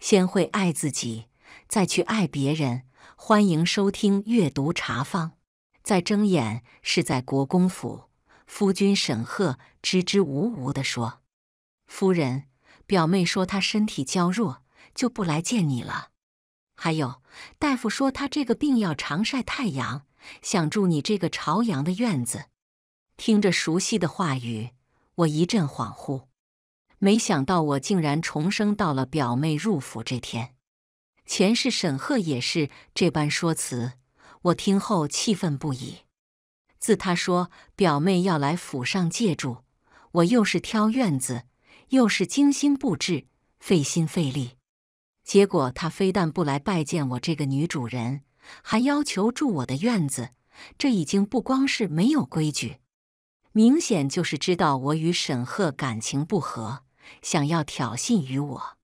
先会爱自己，再去爱别人。欢迎收听《阅读茶坊》。再睁眼是在国公府，夫君沈鹤支支吾吾的说：“夫人，表妹说她身体娇弱，就不来见你了。还有大夫说她这个病要常晒太阳，想住你这个朝阳的院子。”听着熟悉的话语，我一阵恍惚。没想到我竟然重生到了表妹入府这天，前世沈鹤也是这般说辞。我听后气愤不已。自他说表妹要来府上借住，我又是挑院子，又是精心布置，费心费力。结果他非但不来拜见我这个女主人，还要求住我的院子，这已经不光是没有规矩，明显就是知道我与沈鹤感情不和。想要挑衅于我？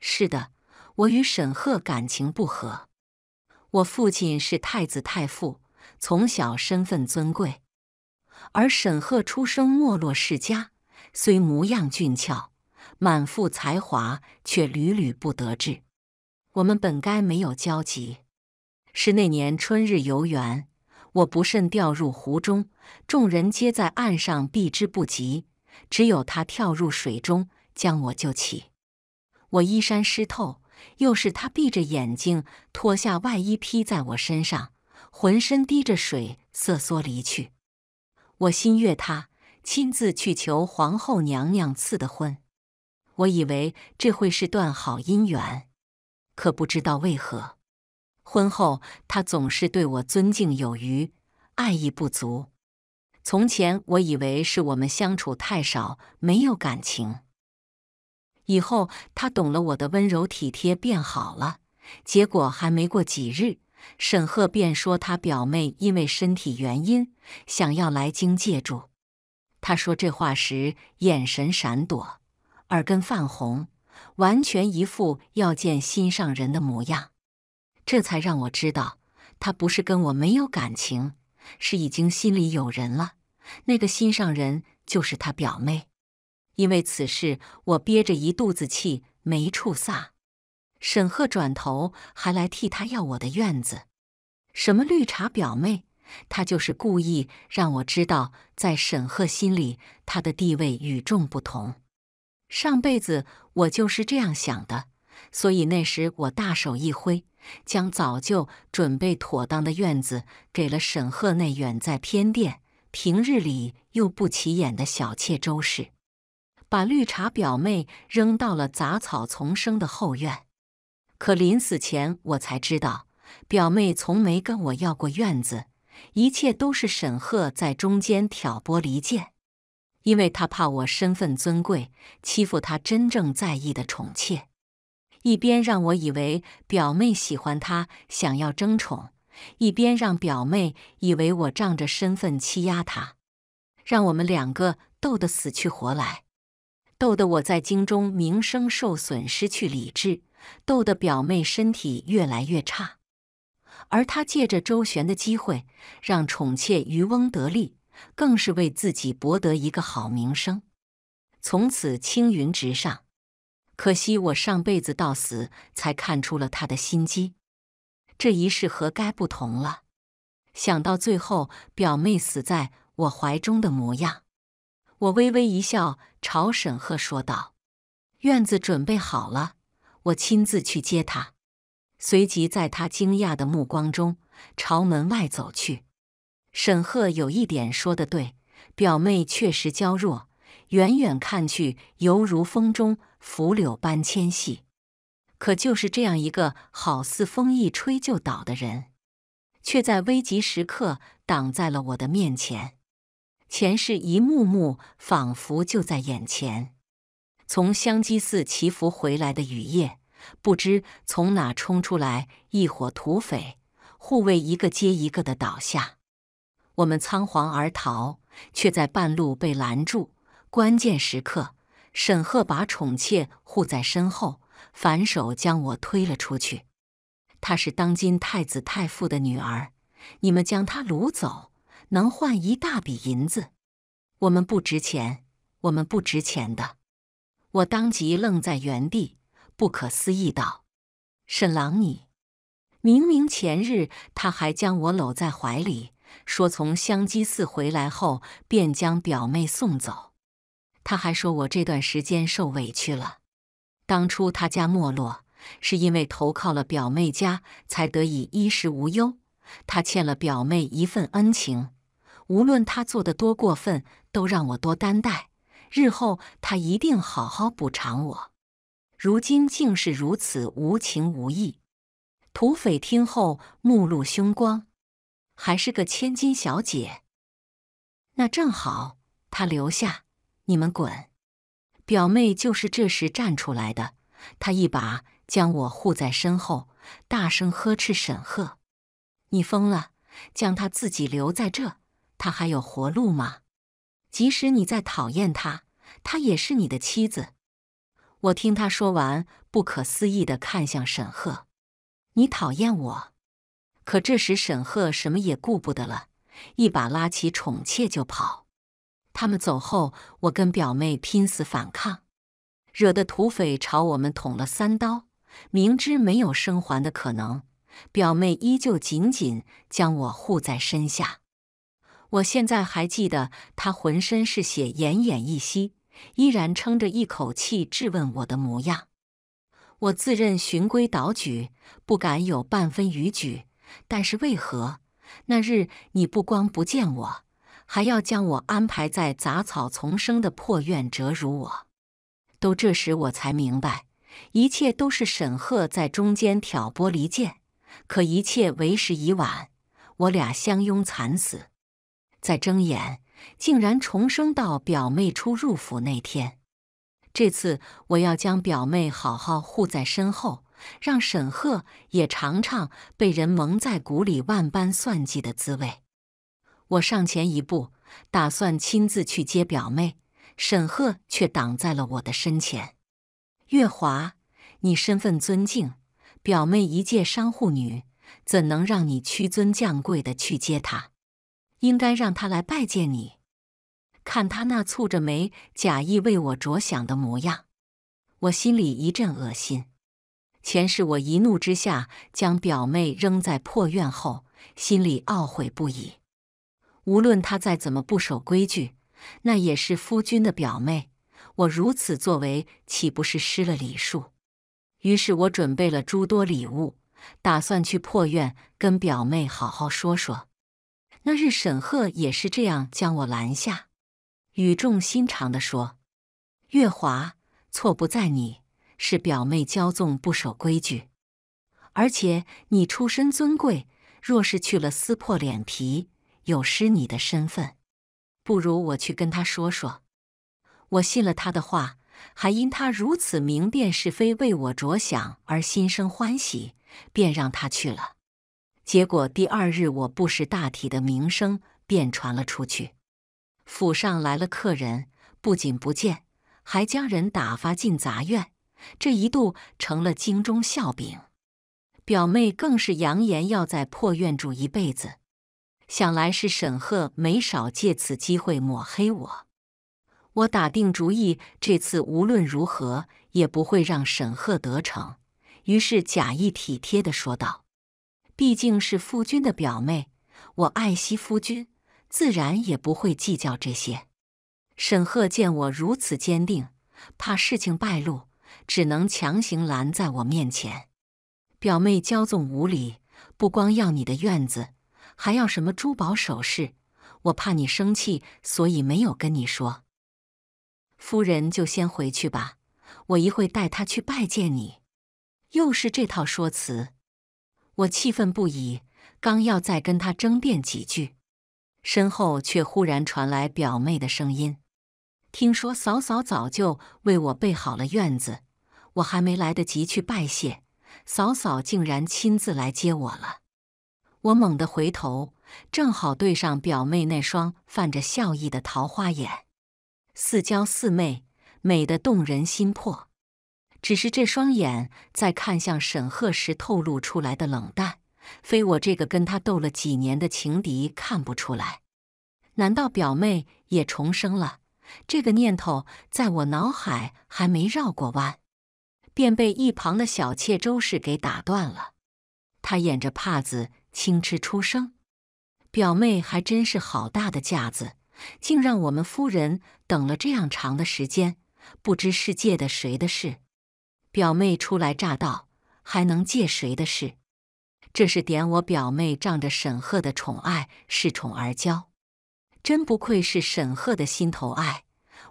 是的，我与沈鹤感情不和。我父亲是太子太傅，从小身份尊贵；而沈鹤出生没落世家，虽模样俊俏，满腹才华，却屡屡不得志。我们本该没有交集，是那年春日游园，我不慎掉入湖中，众人皆在岸上避之不及。只有他跳入水中将我救起，我衣衫湿透，又是他闭着眼睛脱下外衣披在我身上，浑身滴着水瑟缩离去。我心悦他，亲自去求皇后娘娘赐的婚，我以为这会是段好姻缘，可不知道为何，婚后他总是对我尊敬有余，爱意不足。从前我以为是我们相处太少，没有感情。以后他懂了我的温柔体贴，变好了。结果还没过几日，沈鹤便说他表妹因为身体原因想要来京借住。他说这话时眼神闪躲，耳根泛红，完全一副要见心上人的模样。这才让我知道，他不是跟我没有感情，是已经心里有人了。那个心上人就是他表妹，因为此事我憋着一肚子气没处撒。沈鹤转头还来替他要我的院子，什么绿茶表妹，他就是故意让我知道，在沈鹤心里他的地位与众不同。上辈子我就是这样想的，所以那时我大手一挥，将早就准备妥当的院子给了沈鹤那远在偏殿。平日里又不起眼的小妾周氏，把绿茶表妹扔到了杂草丛生的后院。可临死前，我才知道，表妹从没跟我要过院子，一切都是沈鹤在中间挑拨离间，因为他怕我身份尊贵，欺负他真正在意的宠妾，一边让我以为表妹喜欢他，想要争宠。一边让表妹以为我仗着身份欺压她，让我们两个斗得死去活来，斗得我在京中名声受损、失去理智，斗得表妹身体越来越差，而他借着周旋的机会让宠妾渔翁得利，更是为自己博得一个好名声，从此青云直上。可惜我上辈子到死才看出了他的心机。这一世何该不同了？想到最后表妹死在我怀中的模样，我微微一笑，朝沈鹤说道：“院子准备好了，我亲自去接她。”随即在他惊讶的目光中朝门外走去。沈鹤有一点说的对，表妹确实娇弱，远远看去犹如风中拂柳般纤细。可就是这样一个好似风一吹就倒的人，却在危急时刻挡在了我的面前。前世一幕幕仿佛就在眼前：从香积寺祈福回来的雨夜，不知从哪冲出来一伙土匪，护卫一个接一个的倒下，我们仓皇而逃，却在半路被拦住。关键时刻，沈鹤把宠妾护在身后。反手将我推了出去。她是当今太子太傅的女儿，你们将她掳走，能换一大笔银子。我们不值钱，我们不值钱的。我当即愣在原地，不可思议道：“沈郎，你明明前日他还将我搂在怀里，说从香积寺回来后便将表妹送走，他还说我这段时间受委屈了。”当初他家没落，是因为投靠了表妹家，才得以衣食无忧。他欠了表妹一份恩情，无论他做的多过分，都让我多担待。日后他一定好好补偿我。如今竟是如此无情无义！土匪听后目露凶光，还是个千金小姐，那正好，她留下，你们滚。表妹就是这时站出来的，她一把将我护在身后，大声呵斥沈鹤：“你疯了！将她自己留在这，她还有活路吗？即使你再讨厌她，她也是你的妻子。”我听她说完，不可思议地看向沈鹤：“你讨厌我？”可这时沈鹤什么也顾不得了，一把拉起宠妾就跑。他们走后，我跟表妹拼死反抗，惹得土匪朝我们捅了三刀。明知没有生还的可能，表妹依旧紧紧将我护在身下。我现在还记得她浑身是血、奄奄一息，依然撑着一口气质问我的模样。我自认循规蹈矩，不敢有半分逾矩，但是为何那日你不光不见我？还要将我安排在杂草丛生的破院，折辱我。都这时，我才明白，一切都是沈鹤在中间挑拨离间。可一切为时已晚，我俩相拥惨死。再睁眼，竟然重生到表妹初入府那天。这次，我要将表妹好好护在身后，让沈鹤也尝尝被人蒙在鼓里、万般算计的滋味。我上前一步，打算亲自去接表妹，沈鹤却挡在了我的身前。月华，你身份尊敬，表妹一介商户女，怎能让你屈尊降贵的去接她？应该让她来拜见你。看她那蹙着眉、假意为我着想的模样，我心里一阵恶心。前世我一怒之下将表妹扔在破院后，心里懊悔不已。无论他再怎么不守规矩，那也是夫君的表妹。我如此作为，岂不是失了礼数？于是我准备了诸多礼物，打算去破院跟表妹好好说说。那日沈鹤也是这样将我拦下，语重心长地说：“月华，错不在你，是表妹骄纵不守规矩。而且你出身尊贵，若是去了撕破脸皮。”有失你的身份，不如我去跟他说说。我信了他的话，还因他如此明辨是非、为我着想而心生欢喜，便让他去了。结果第二日，我不识大体的名声便传了出去。府上来了客人，不仅不见，还将人打发进杂院，这一度成了京中笑柄。表妹更是扬言要在破院住一辈子。想来是沈鹤没少借此机会抹黑我，我打定主意，这次无论如何也不会让沈鹤得逞。于是假意体贴地说道：“毕竟是夫君的表妹，我爱惜夫君，自然也不会计较这些。”沈鹤见我如此坚定，怕事情败露，只能强行拦在我面前：“表妹骄纵无礼，不光要你的院子。”还要什么珠宝首饰？我怕你生气，所以没有跟你说。夫人就先回去吧，我一会带她去拜见你。又是这套说辞，我气愤不已，刚要再跟她争辩几句，身后却忽然传来表妹的声音：“听说嫂嫂早就为我备好了院子，我还没来得及去拜谢，嫂嫂竟然亲自来接我了。”我猛地回头，正好对上表妹那双泛着笑意的桃花眼，似娇似媚，美得动人心魄。只是这双眼在看向沈赫时透露出来的冷淡，非我这个跟他斗了几年的情敌看不出来。难道表妹也重生了？这个念头在我脑海还没绕过弯，便被一旁的小妾周氏给打断了。她掩着帕子。轻痴出声：“表妹还真是好大的架子，竟让我们夫人等了这样长的时间，不知是借的谁的事。表妹初来乍到，还能借谁的事？这是点我表妹仗着沈鹤的宠爱恃宠而骄，真不愧是沈鹤的心头爱。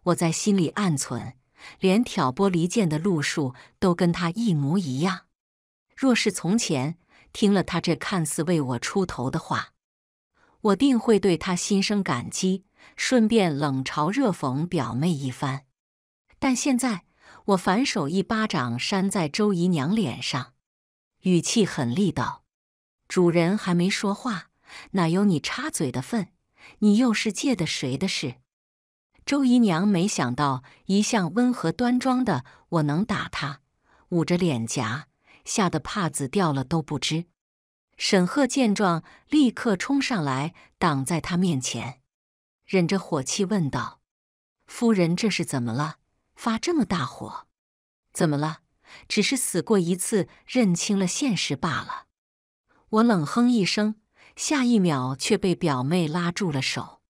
我在心里暗存，连挑拨离间的路数都跟他一模一样。若是从前……”听了他这看似为我出头的话，我定会对他心生感激，顺便冷嘲热讽表妹一番。但现在我反手一巴掌扇在周姨娘脸上，语气很厉道：“主人还没说话，哪有你插嘴的份？你又是借的谁的事？”周姨娘没想到一向温和端庄的我能打她，捂着脸颊。吓得帕子掉了都不知。沈鹤见状，立刻冲上来挡在他面前，忍着火气问道：“夫人，这是怎么了？发这么大火？怎么了？只是死过一次，认清了现实罢了。”我冷哼一声，下一秒却被表妹拉住了手：“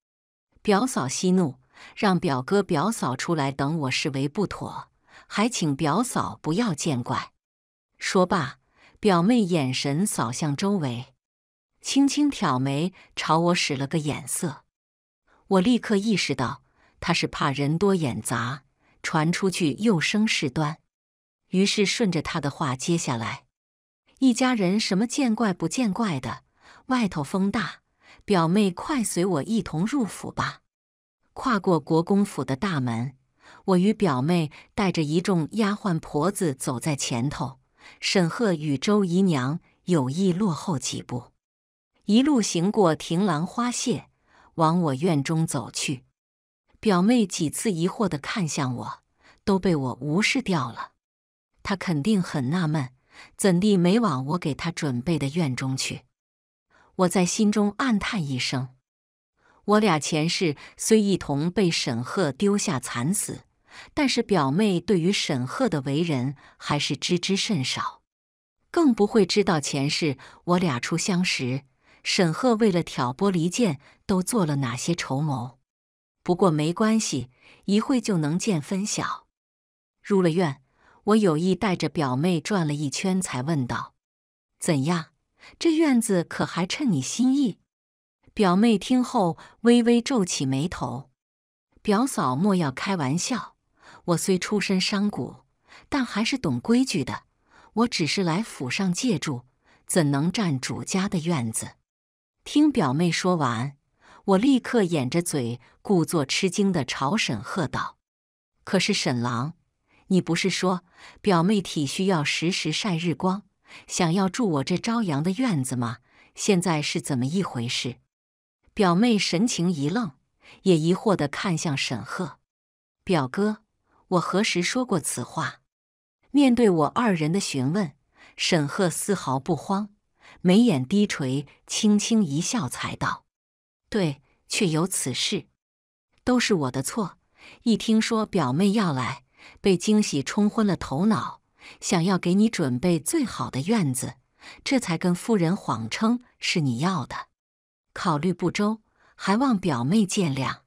表嫂息怒，让表哥、表嫂出来等我，是为不妥，还请表嫂不要见怪。”说罢，表妹眼神扫向周围，轻轻挑眉，朝我使了个眼色。我立刻意识到她是怕人多眼杂，传出去又生事端，于是顺着她的话接下来。一家人什么见怪不见怪的，外头风大，表妹快随我一同入府吧。跨过国公府的大门，我与表妹带着一众丫鬟婆子走在前头。沈鹤与周姨娘有意落后几步，一路行过亭廊花榭，往我院中走去。表妹几次疑惑地看向我，都被我无视掉了。她肯定很纳闷，怎地没往我给她准备的院中去？我在心中暗叹一声：我俩前世虽一同被沈鹤丢下惨死。但是表妹对于沈鹤的为人还是知之甚少，更不会知道前世我俩初相识，沈鹤为了挑拨离间都做了哪些筹谋。不过没关系，一会就能见分晓。入了院，我有意带着表妹转了一圈，才问道：“怎样，这院子可还趁你心意？”表妹听后微微皱起眉头：“表嫂莫要开玩笑。”我虽出身商贾，但还是懂规矩的。我只是来府上借住，怎能占主家的院子？听表妹说完，我立刻掩着嘴，故作吃惊的朝沈鹤道：“可是沈郎，你不是说表妹体虚，要时时晒日光，想要住我这朝阳的院子吗？现在是怎么一回事？”表妹神情一愣，也疑惑的看向沈鹤：“表哥。我何时说过此话？面对我二人的询问，沈赫丝毫不慌，眉眼低垂，轻轻一笑，才道：“对，确有此事，都是我的错。一听说表妹要来，被惊喜冲昏了头脑，想要给你准备最好的院子，这才跟夫人谎称是你要的，考虑不周，还望表妹见谅。”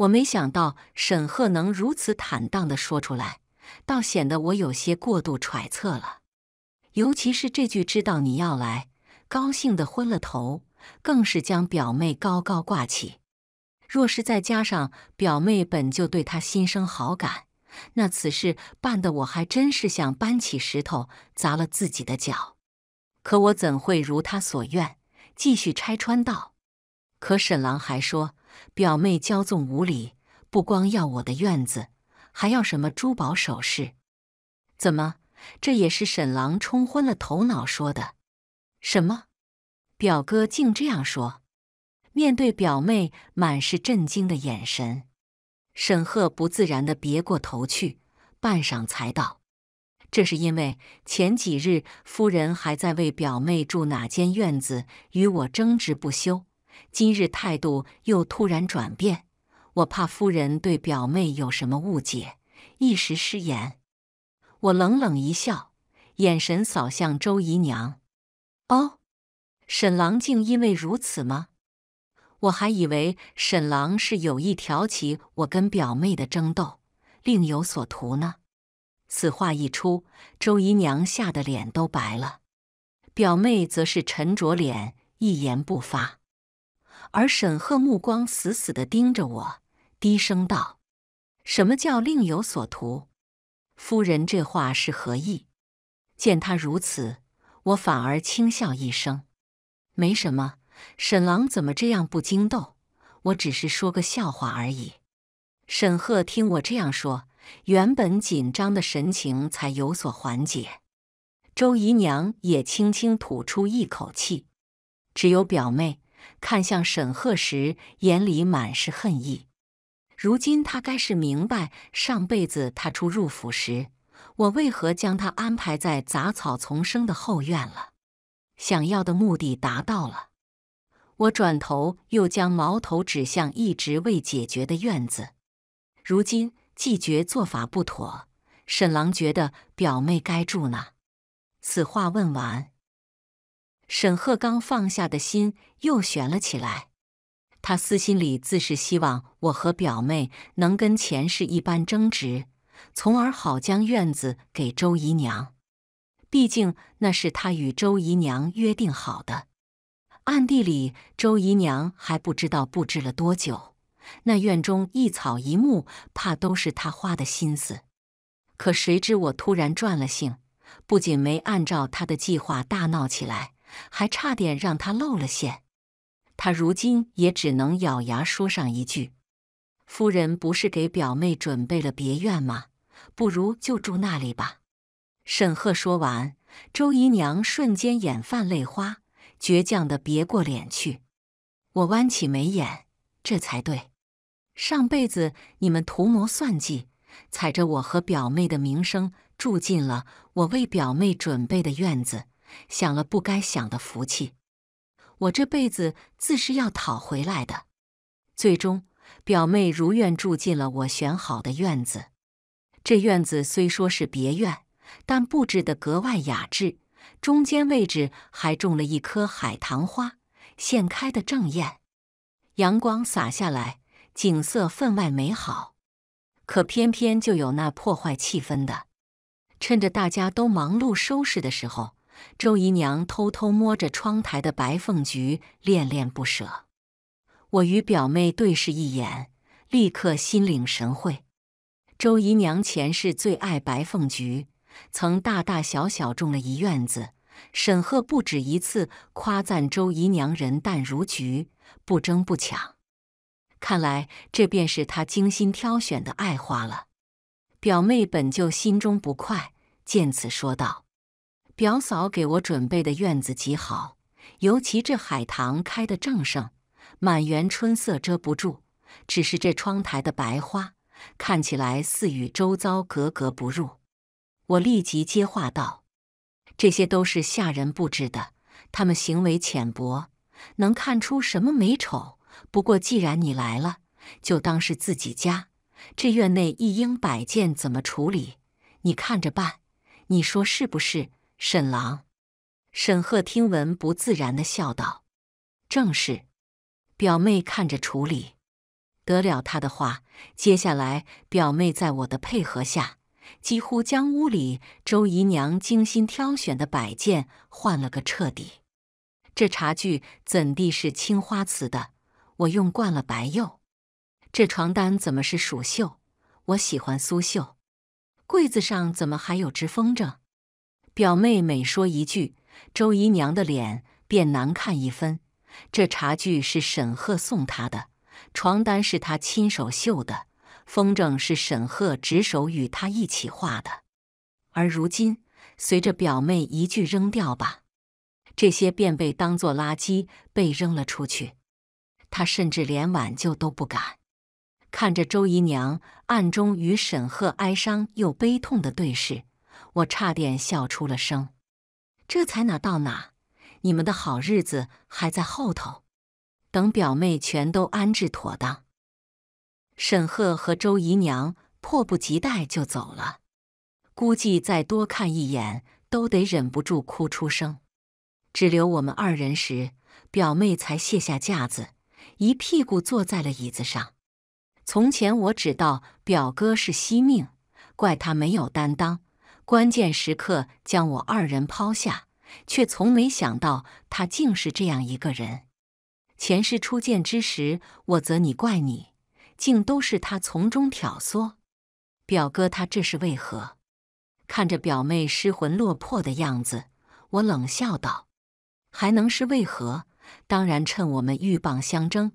我没想到沈鹤能如此坦荡地说出来，倒显得我有些过度揣测了。尤其是这句“知道你要来，高兴的昏了头”，更是将表妹高高挂起。若是再加上表妹本就对他心生好感，那此事办得我还真是想搬起石头砸了自己的脚。可我怎会如他所愿，继续拆穿道？可沈郎还说。表妹骄纵无礼，不光要我的院子，还要什么珠宝首饰？怎么，这也是沈郎冲昏了头脑说的？什么？表哥竟这样说？面对表妹满是震惊的眼神，沈鹤不自然地别过头去，半晌才道：“这是因为前几日夫人还在为表妹住哪间院子与我争执不休。”今日态度又突然转变，我怕夫人对表妹有什么误解，一时失言。我冷冷一笑，眼神扫向周姨娘：“哦，沈郎竟因为如此吗？我还以为沈郎是有意挑起我跟表妹的争斗，另有所图呢。”此话一出，周姨娘吓得脸都白了，表妹则是沉着脸，一言不发。而沈赫目光死死地盯着我，低声道：“什么叫另有所图？夫人这话是何意？”见他如此，我反而轻笑一声：“没什么，沈郎怎么这样不经斗？我只是说个笑话而已。”沈鹤听我这样说，原本紧张的神情才有所缓解。周姨娘也轻轻吐出一口气，只有表妹。看向沈鹤时，眼里满是恨意。如今他该是明白，上辈子他出入府时，我为何将他安排在杂草丛生的后院了。想要的目的达到了，我转头又将矛头指向一直未解决的院子。如今既觉做法不妥，沈郎觉得表妹该住哪？此话问完。沈鹤刚放下的心又悬了起来，他私心里自是希望我和表妹能跟前世一般争执，从而好将院子给周姨娘。毕竟那是他与周姨娘约定好的。暗地里，周姨娘还不知道布置了多久，那院中一草一木，怕都是他花的心思。可谁知我突然转了性，不仅没按照他的计划大闹起来。还差点让他露了馅，他如今也只能咬牙说上一句：“夫人不是给表妹准备了别院吗？不如就住那里吧。”沈鹤说完，周姨娘瞬间眼泛泪花，倔强的别过脸去。我弯起眉眼，这才对。上辈子你们图谋算计，踩着我和表妹的名声住进了我为表妹准备的院子。想了不该想的福气，我这辈子自是要讨回来的。最终，表妹如愿住进了我选好的院子。这院子虽说是别院，但布置的格外雅致，中间位置还种了一棵海棠花，现开的正艳。阳光洒下来，景色分外美好。可偏偏就有那破坏气氛的，趁着大家都忙碌收拾的时候。周姨娘偷偷摸着窗台的白凤菊，恋恋不舍。我与表妹对视一眼，立刻心领神会。周姨娘前世最爱白凤菊，曾大大小小种了一院子。沈鹤不止一次夸赞周姨娘人淡如菊，不争不抢。看来这便是她精心挑选的爱花了。表妹本就心中不快，见此说道。表嫂给我准备的院子极好，尤其这海棠开得正盛，满园春色遮不住。只是这窗台的白花看起来似与周遭格格不入。我立即接话道：“这些都是下人布置的，他们行为浅薄，能看出什么美丑。不过既然你来了，就当是自己家。这院内一应摆件怎么处理，你看着办。你说是不是？”沈郎，沈鹤听闻不自然的笑道：“正是。”表妹看着处理得了他的话，接下来表妹在我的配合下，几乎将屋里周姨娘精心挑选的摆件换了个彻底。这茶具怎地是青花瓷的？我用惯了白釉。这床单怎么是蜀绣？我喜欢苏绣。柜子上怎么还有只风筝？表妹每说一句，周姨娘的脸便难看一分。这茶具是沈鹤送她的，床单是他亲手绣的，风筝是沈鹤执手与她一起画的。而如今，随着表妹一句“扔掉吧”，这些便被当作垃圾被扔了出去。他甚至连挽救都不敢，看着周姨娘暗中与沈鹤哀伤又悲痛的对视。我差点笑出了声，这才哪到哪？你们的好日子还在后头。等表妹全都安置妥当，沈鹤和周姨娘迫不及待就走了，估计再多看一眼都得忍不住哭出声。只留我们二人时，表妹才卸下架子，一屁股坐在了椅子上。从前我只道表哥是惜命，怪他没有担当。关键时刻将我二人抛下，却从没想到他竟是这样一个人。前世初见之时，我责你怪你，竟都是他从中挑唆。表哥，他这是为何？看着表妹失魂落魄的样子，我冷笑道：“还能是为何？当然趁我们鹬蚌相争，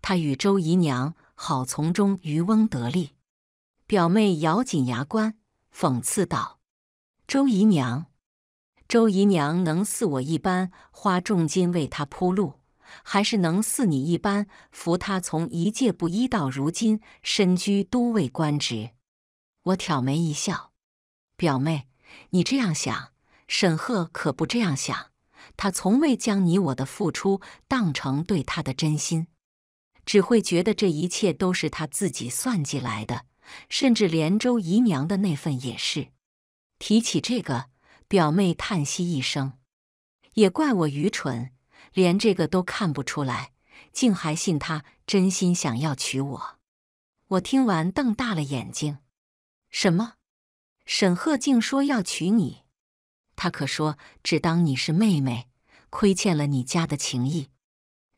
他与周姨娘好从中渔翁得利。”表妹咬紧牙关，讽刺道。周姨娘，周姨娘能似我一般花重金为他铺路，还是能似你一般扶他从一介布衣到如今身居都尉官职？我挑眉一笑：“表妹，你这样想，沈鹤可不这样想。他从未将你我的付出当成对他的真心，只会觉得这一切都是他自己算计来的，甚至连周姨娘的那份也是。”提起这个，表妹叹息一声：“也怪我愚蠢，连这个都看不出来，竟还信他真心想要娶我。”我听完瞪大了眼睛：“什么？沈鹤竟说要娶你？他可说只当你是妹妹，亏欠了你家的情谊。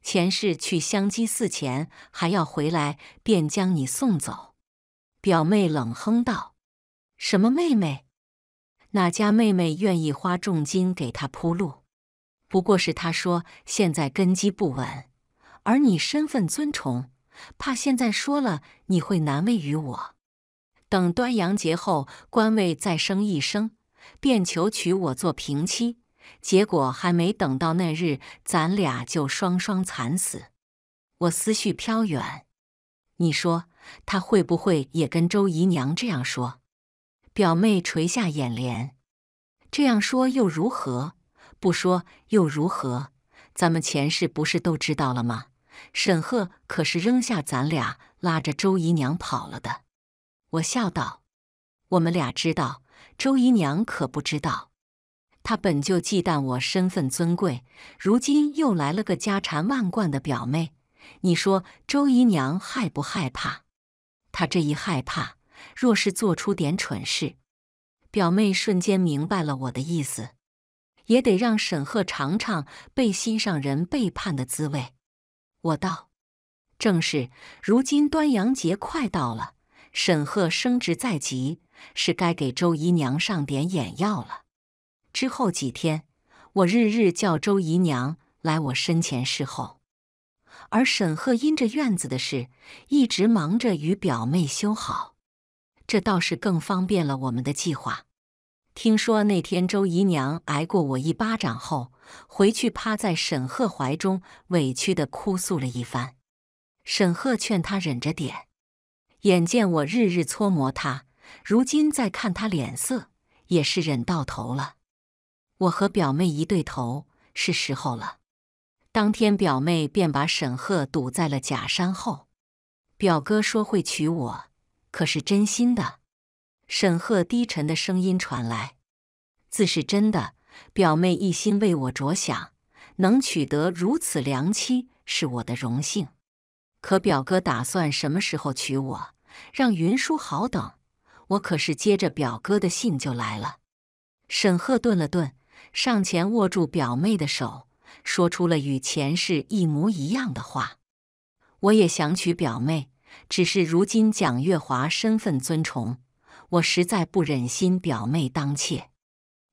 前世去香积寺前还要回来，便将你送走。”表妹冷哼道：“什么妹妹？”哪家妹妹愿意花重金给他铺路？不过是他说现在根基不稳，而你身份尊崇，怕现在说了你会难为于我。等端阳节后官位再升一升，便求娶我做平妻。结果还没等到那日，咱俩就双双惨死。我思绪飘远，你说他会不会也跟周姨娘这样说？表妹垂下眼帘，这样说又如何？不说又如何？咱们前世不是都知道了吗？沈鹤可是扔下咱俩，拉着周姨娘跑了的。我笑道：“我们俩知道，周姨娘可不知道。她本就忌惮我身份尊贵，如今又来了个家产万贯的表妹，你说周姨娘害不害怕？她这一害怕。”若是做出点蠢事，表妹瞬间明白了我的意思，也得让沈鹤尝尝被心上人背叛的滋味。我道：“正是，如今端阳节快到了，沈鹤升职在即，是该给周姨娘上点眼药了。之后几天，我日日叫周姨娘来我身前侍候，而沈鹤因着院子的事，一直忙着与表妹修好。”这倒是更方便了我们的计划。听说那天周姨娘挨过我一巴掌后，回去趴在沈鹤怀中，委屈的哭诉了一番。沈鹤劝她忍着点，眼见我日日搓磨她，如今再看她脸色，也是忍到头了。我和表妹一对头，是时候了。当天表妹便把沈鹤堵在了假山后，表哥说会娶我。可是真心的，沈鹤低沉的声音传来。自是真的，表妹一心为我着想，能取得如此良妻是我的荣幸。可表哥打算什么时候娶我？让云舒好等。我可是接着表哥的信就来了。沈鹤顿了顿，上前握住表妹的手，说出了与前世一模一样的话：“我也想娶表妹。”只是如今蒋月华身份尊崇，我实在不忍心表妹当妾。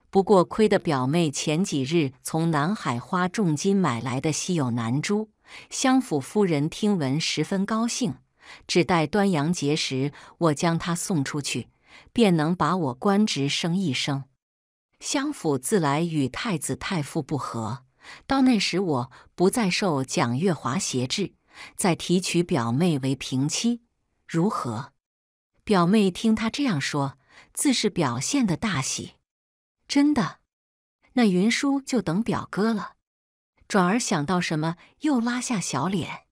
不过亏得表妹前几日从南海花重金买来的稀有南珠，相府夫人听闻十分高兴，只待端阳节时我将她送出去，便能把我官职升一升。相府自来与太子太傅不和，到那时我不再受蒋月华挟制。再提取表妹为平妻，如何？表妹听他这样说，自是表现的大喜。真的，那云舒就等表哥了。转而想到什么，又拉下小脸。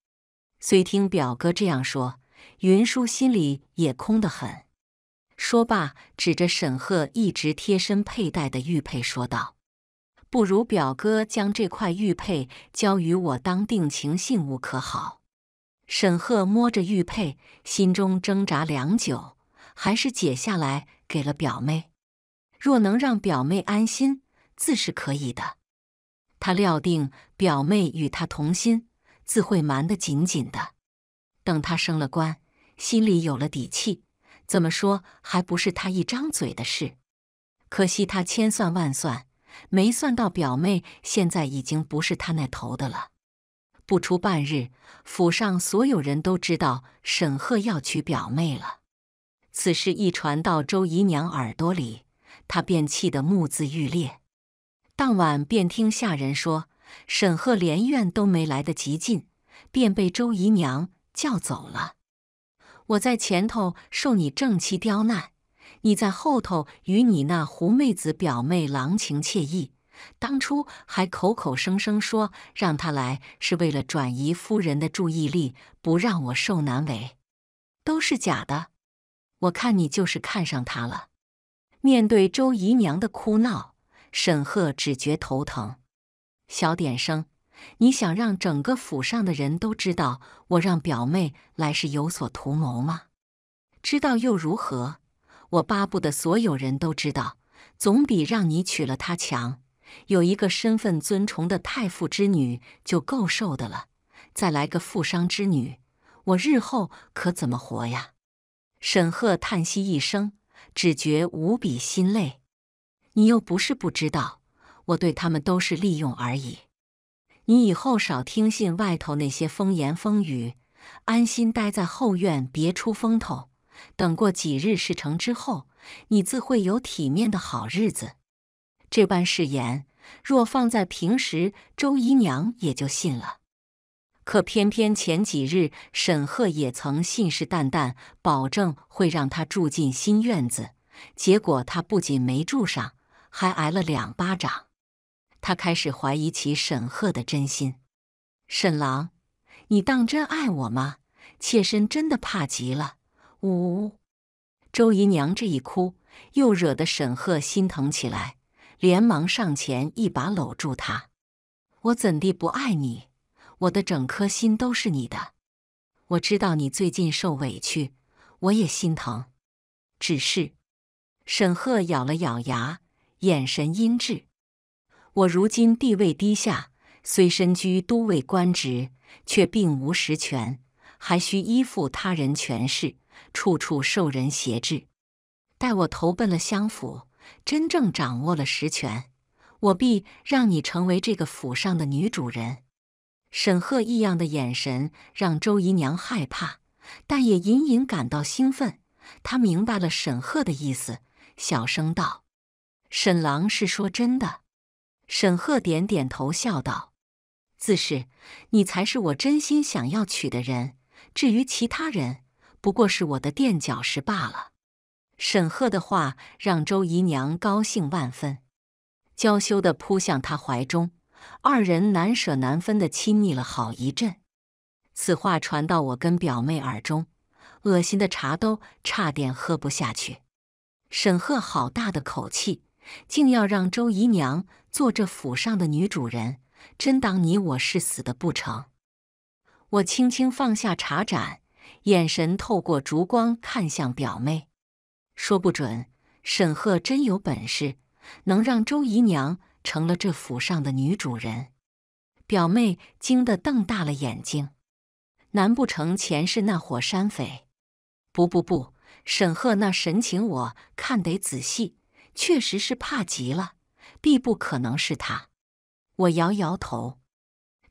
虽听表哥这样说，云舒心里也空得很。说罢，指着沈鹤一直贴身佩戴的玉佩说道。不如表哥将这块玉佩交与我当定情信物，可好？沈鹤摸着玉佩，心中挣扎良久，还是解下来给了表妹。若能让表妹安心，自是可以的。他料定表妹与他同心，自会瞒得紧紧的。等他升了官，心里有了底气，怎么说还不是他一张嘴的事？可惜他千算万算。没算到表妹现在已经不是他那头的了。不出半日，府上所有人都知道沈鹤要娶表妹了。此事一传到周姨娘耳朵里，她便气得目眦欲裂。当晚便听下人说，沈鹤连院都没来得及进，便被周姨娘叫走了。我在前头受你正妻刁难。你在后头与你那狐妹子表妹郎情妾意，当初还口口声声说让她来是为了转移夫人的注意力，不让我受难为，都是假的。我看你就是看上她了。面对周姨娘的哭闹，沈鹤只觉头疼。小点声，你想让整个府上的人都知道我让表妹来是有所图谋吗？知道又如何？我巴不得所有人都知道，总比让你娶了她强。有一个身份尊崇的太傅之女就够受的了，再来个富商之女，我日后可怎么活呀？沈鹤叹息一声，只觉无比心累。你又不是不知道，我对他们都是利用而已。你以后少听信外头那些风言风语，安心待在后院，别出风头。等过几日事成之后，你自会有体面的好日子。这般誓言，若放在平时，周姨娘也就信了。可偏偏前几日，沈鹤也曾信誓旦旦保证会让他住进新院子，结果他不仅没住上，还挨了两巴掌。他开始怀疑起沈鹤的真心。沈郎，你当真爱我吗？妾身真的怕极了。呜呜呜！周姨娘这一哭，又惹得沈鹤心疼起来，连忙上前一把搂住她：“我怎地不爱你？我的整颗心都是你的。我知道你最近受委屈，我也心疼。只是……”沈鹤咬了咬牙，眼神阴鸷：“我如今地位低下，虽身居都尉官职，却并无实权，还需依附他人权势。”处处受人挟制。待我投奔了相府，真正掌握了实权，我必让你成为这个府上的女主人。沈鹤异样的眼神让周姨娘害怕，但也隐隐感到兴奋。她明白了沈鹤的意思，小声道：“沈郎是说真的？”沈鹤点点头，笑道：“自是，你才是我真心想要娶的人。至于其他人……”不过是我的垫脚石罢了。沈鹤的话让周姨娘高兴万分，娇羞地扑向他怀中，二人难舍难分地亲昵了好一阵。此话传到我跟表妹耳中，恶心的茶都差点喝不下去。沈鹤好大的口气，竟要让周姨娘做这府上的女主人，真当你我是死的不成？我轻轻放下茶盏。眼神透过烛光看向表妹，说不准沈鹤真有本事，能让周姨娘成了这府上的女主人。表妹惊得瞪大了眼睛，难不成前世那伙山匪？不不不，沈鹤那神情我看得仔细，确实是怕极了，必不可能是他。我摇摇头，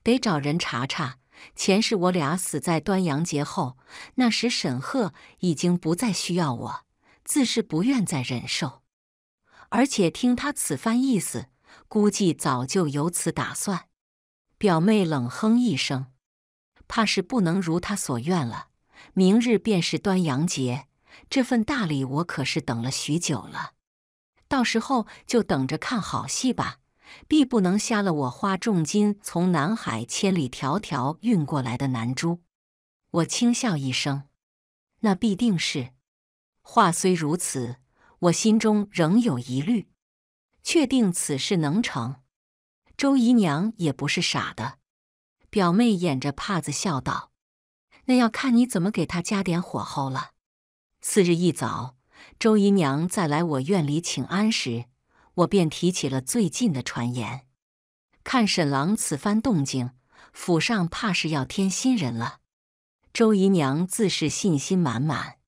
得找人查查。前世我俩死在端阳节后，那时沈鹤已经不再需要我，自是不愿再忍受。而且听他此番意思，估计早就有此打算。表妹冷哼一声，怕是不能如他所愿了。明日便是端阳节，这份大礼我可是等了许久了，到时候就等着看好戏吧。必不能瞎了我花重金从南海千里迢迢运过来的南珠。我轻笑一声，那必定是。话虽如此，我心中仍有疑虑，确定此事能成。周姨娘也不是傻的。表妹掩着帕子笑道：“那要看你怎么给他加点火候了。”次日一早，周姨娘在来我院里请安时。我便提起了最近的传言，看沈郎此番动静，府上怕是要添新人了。周姨娘自是信心满满。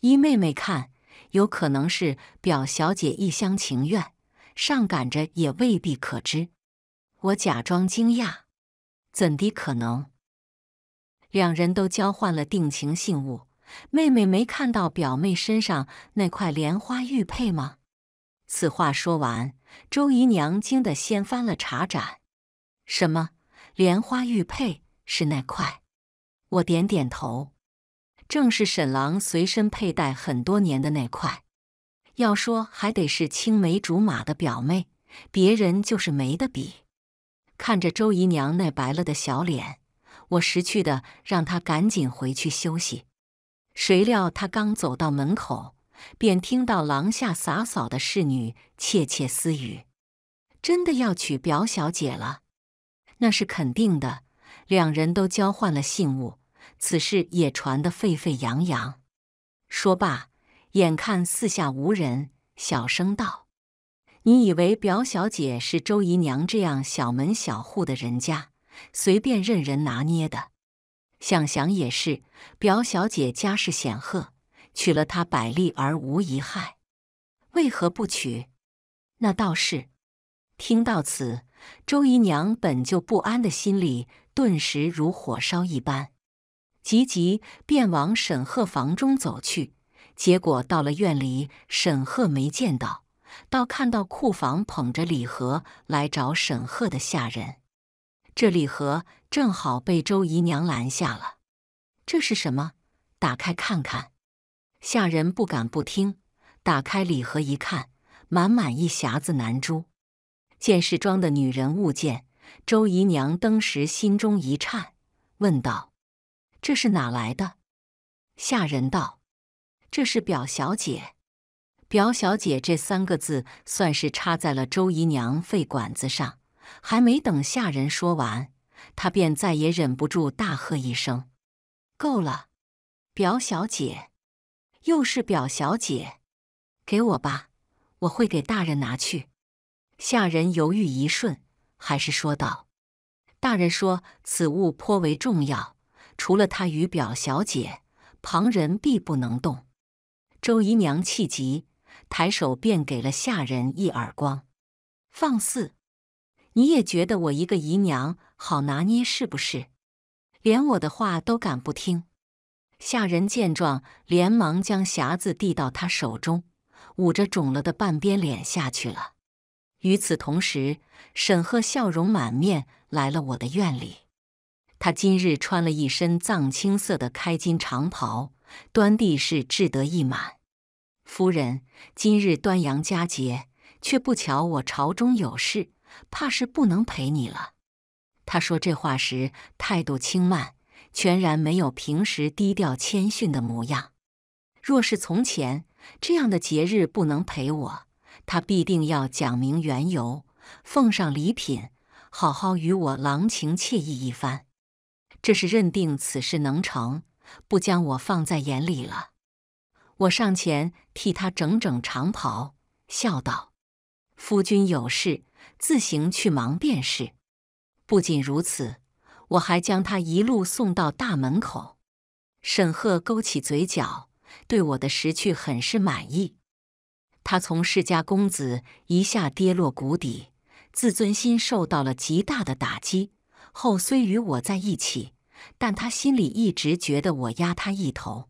依妹妹看，有可能是表小姐一厢情愿，上赶着也未必可知。我假装惊讶，怎的可能？两人都交换了定情信物，妹妹没看到表妹身上那块莲花玉佩吗？此话说完，周姨娘惊得掀翻了茶盏。什么？莲花玉佩是那块？我点点头，正是沈郎随身佩戴很多年的那块。要说还得是青梅竹马的表妹，别人就是没得比。看着周姨娘那白了的小脸，我识趣的让她赶紧回去休息。谁料她刚走到门口。便听到廊下洒扫的侍女窃窃私语：“真的要娶表小姐了？”那是肯定的。两人都交换了信物，此事也传得沸沸扬扬。说罢，眼看四下无人，小声道：“你以为表小姐是周姨娘这样小门小户的人家，随便任人拿捏的？想想也是，表小姐家世显赫。”娶了他百利而无一害，为何不娶？那道士听到此，周姨娘本就不安的心里顿时如火烧一般，急急便往沈鹤房中走去。结果到了院里，沈鹤没见到，倒看到库房捧着礼盒来找沈鹤的下人。这礼盒正好被周姨娘拦下了。这是什么？打开看看。下人不敢不听，打开礼盒一看，满满一匣子南珠。见是装的女人物件，周姨娘登时心中一颤，问道：“这是哪来的？”下人道：“这是表小姐。”表小姐这三个字算是插在了周姨娘肺管子上。还没等下人说完，她便再也忍不住，大喝一声：“够了！表小姐。”又是表小姐，给我吧，我会给大人拿去。下人犹豫一瞬，还是说道：“大人说此物颇为重要，除了他与表小姐，旁人必不能动。”周姨娘气急，抬手便给了下人一耳光：“放肆！你也觉得我一个姨娘好拿捏是不是？连我的话都敢不听！”下人见状，连忙将匣子递到他手中，捂着肿了的半边脸下去了。与此同时，沈鹤笑容满面来了我的院里。他今日穿了一身藏青色的开襟长袍，端地是志得意满。夫人，今日端阳佳节，却不巧我朝中有事，怕是不能陪你了。他说这话时，态度轻慢。全然没有平时低调谦逊的模样。若是从前，这样的节日不能陪我，他必定要讲明缘由，奉上礼品，好好与我郎情妾意一番。这是认定此事能成，不将我放在眼里了。我上前替他整整长袍，笑道：“夫君有事，自行去忙便是。”不仅如此。我还将他一路送到大门口，沈鹤勾起嘴角，对我的识趣很是满意。他从世家公子一下跌落谷底，自尊心受到了极大的打击。后虽与我在一起，但他心里一直觉得我压他一头。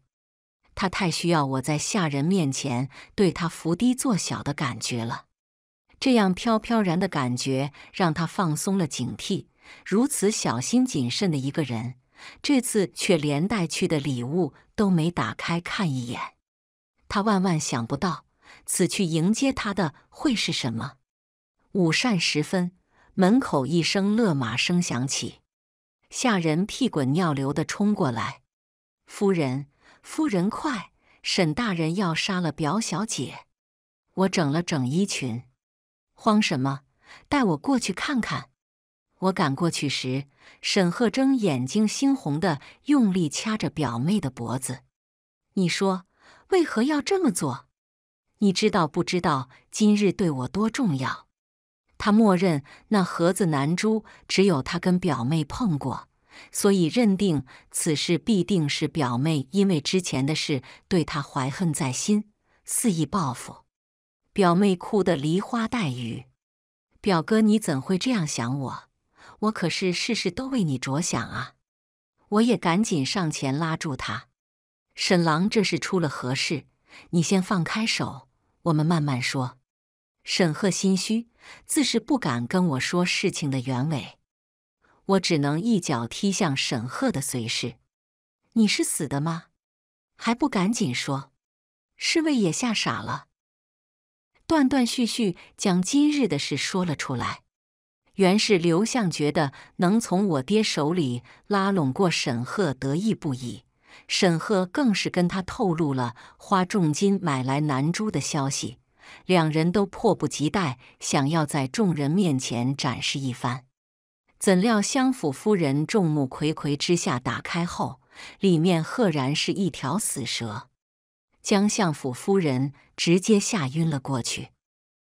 他太需要我在下人面前对他伏低做小的感觉了，这样飘飘然的感觉让他放松了警惕。如此小心谨慎的一个人，这次却连带去的礼物都没打开看一眼。他万万想不到，此去迎接他的会是什么。午膳时分，门口一声勒马声响起，下人屁滚尿流的冲过来：“夫人，夫人快！沈大人要杀了表小姐！”我整了整衣裙，慌什么？带我过去看看。我赶过去时，沈鹤征眼睛猩红的，用力掐着表妹的脖子。你说为何要这么做？你知道不知道今日对我多重要？他默认那盒子南珠只有他跟表妹碰过，所以认定此事必定是表妹因为之前的事对他怀恨在心，肆意报复。表妹哭得梨花带雨。表哥，你怎会这样想我？我可是事事都为你着想啊！我也赶紧上前拉住他。沈郎，这是出了何事？你先放开手，我们慢慢说。沈鹤心虚，自是不敢跟我说事情的原委。我只能一脚踢向沈鹤的随侍：“你是死的吗？还不赶紧说！”侍卫也吓傻了，断断续续将今日的事说了出来。原是刘相觉得能从我爹手里拉拢过沈鹤得意不已。沈鹤更是跟他透露了花重金买来南珠的消息，两人都迫不及待想要在众人面前展示一番。怎料相府夫人众目睽睽之下打开后，里面赫然是一条死蛇，将相府夫人直接吓晕了过去。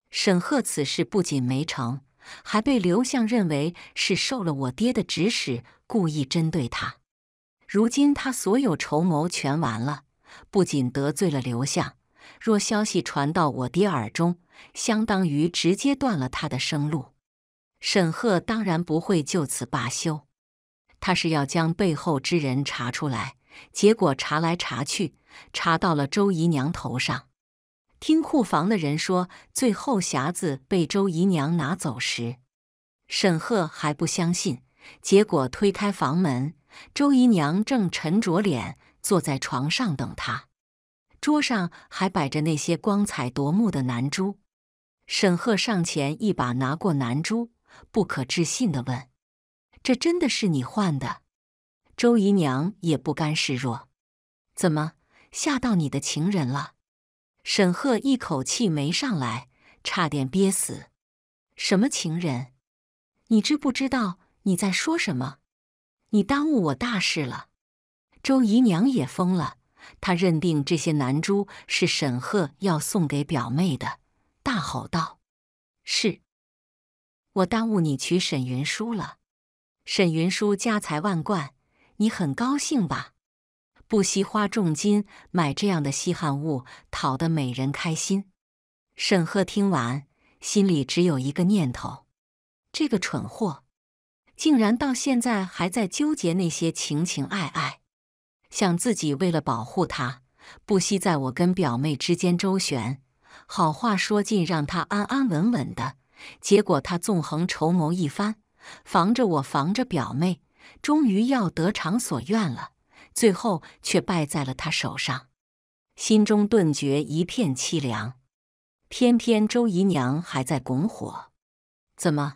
沈鹤此事不仅没成。还被刘相认为是受了我爹的指使，故意针对他。如今他所有筹谋全完了，不仅得罪了刘相，若消息传到我爹耳中，相当于直接断了他的生路。沈鹤当然不会就此罢休，他是要将背后之人查出来。结果查来查去，查到了周姨娘头上。听库房的人说，最后匣子被周姨娘拿走时，沈鹤还不相信。结果推开房门，周姨娘正沉着脸坐在床上等他，桌上还摆着那些光彩夺目的南珠。沈鹤上前一把拿过南珠，不可置信地问：“这真的是你换的？”周姨娘也不甘示弱：“怎么吓到你的情人了？”沈鹤一口气没上来，差点憋死。什么情人？你知不知道你在说什么？你耽误我大事了！周姨娘也疯了，她认定这些南珠是沈鹤要送给表妹的，大吼道：“是我耽误你娶沈云舒了！沈云舒家财万贯，你很高兴吧？”不惜花重金买这样的稀罕物，讨得美人开心。沈鹤听完，心里只有一个念头：这个蠢货，竟然到现在还在纠结那些情情爱爱。想自己为了保护他，不惜在我跟表妹之间周旋，好话说尽，让他安安稳稳的。结果他纵横筹谋一番，防着我，防着表妹，终于要得偿所愿了。最后却败在了他手上，心中顿觉一片凄凉。偏偏周姨娘还在拱火，怎么？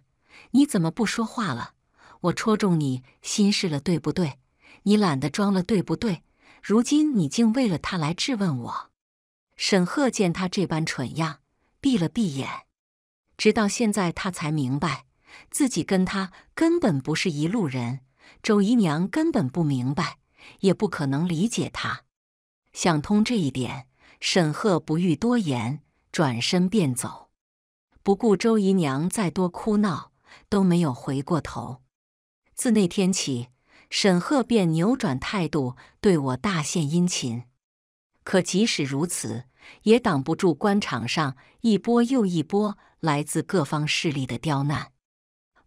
你怎么不说话了？我戳中你心事了，对不对？你懒得装了，对不对？如今你竟为了他来质问我。沈鹤见他这般蠢样，闭了闭眼。直到现在，他才明白自己跟他根本不是一路人。周姨娘根本不明白。也不可能理解他。想通这一点，沈鹤不欲多言，转身便走，不顾周姨娘再多哭闹，都没有回过头。自那天起，沈鹤便扭转态度，对我大献殷勤。可即使如此，也挡不住官场上一波又一波来自各方势力的刁难，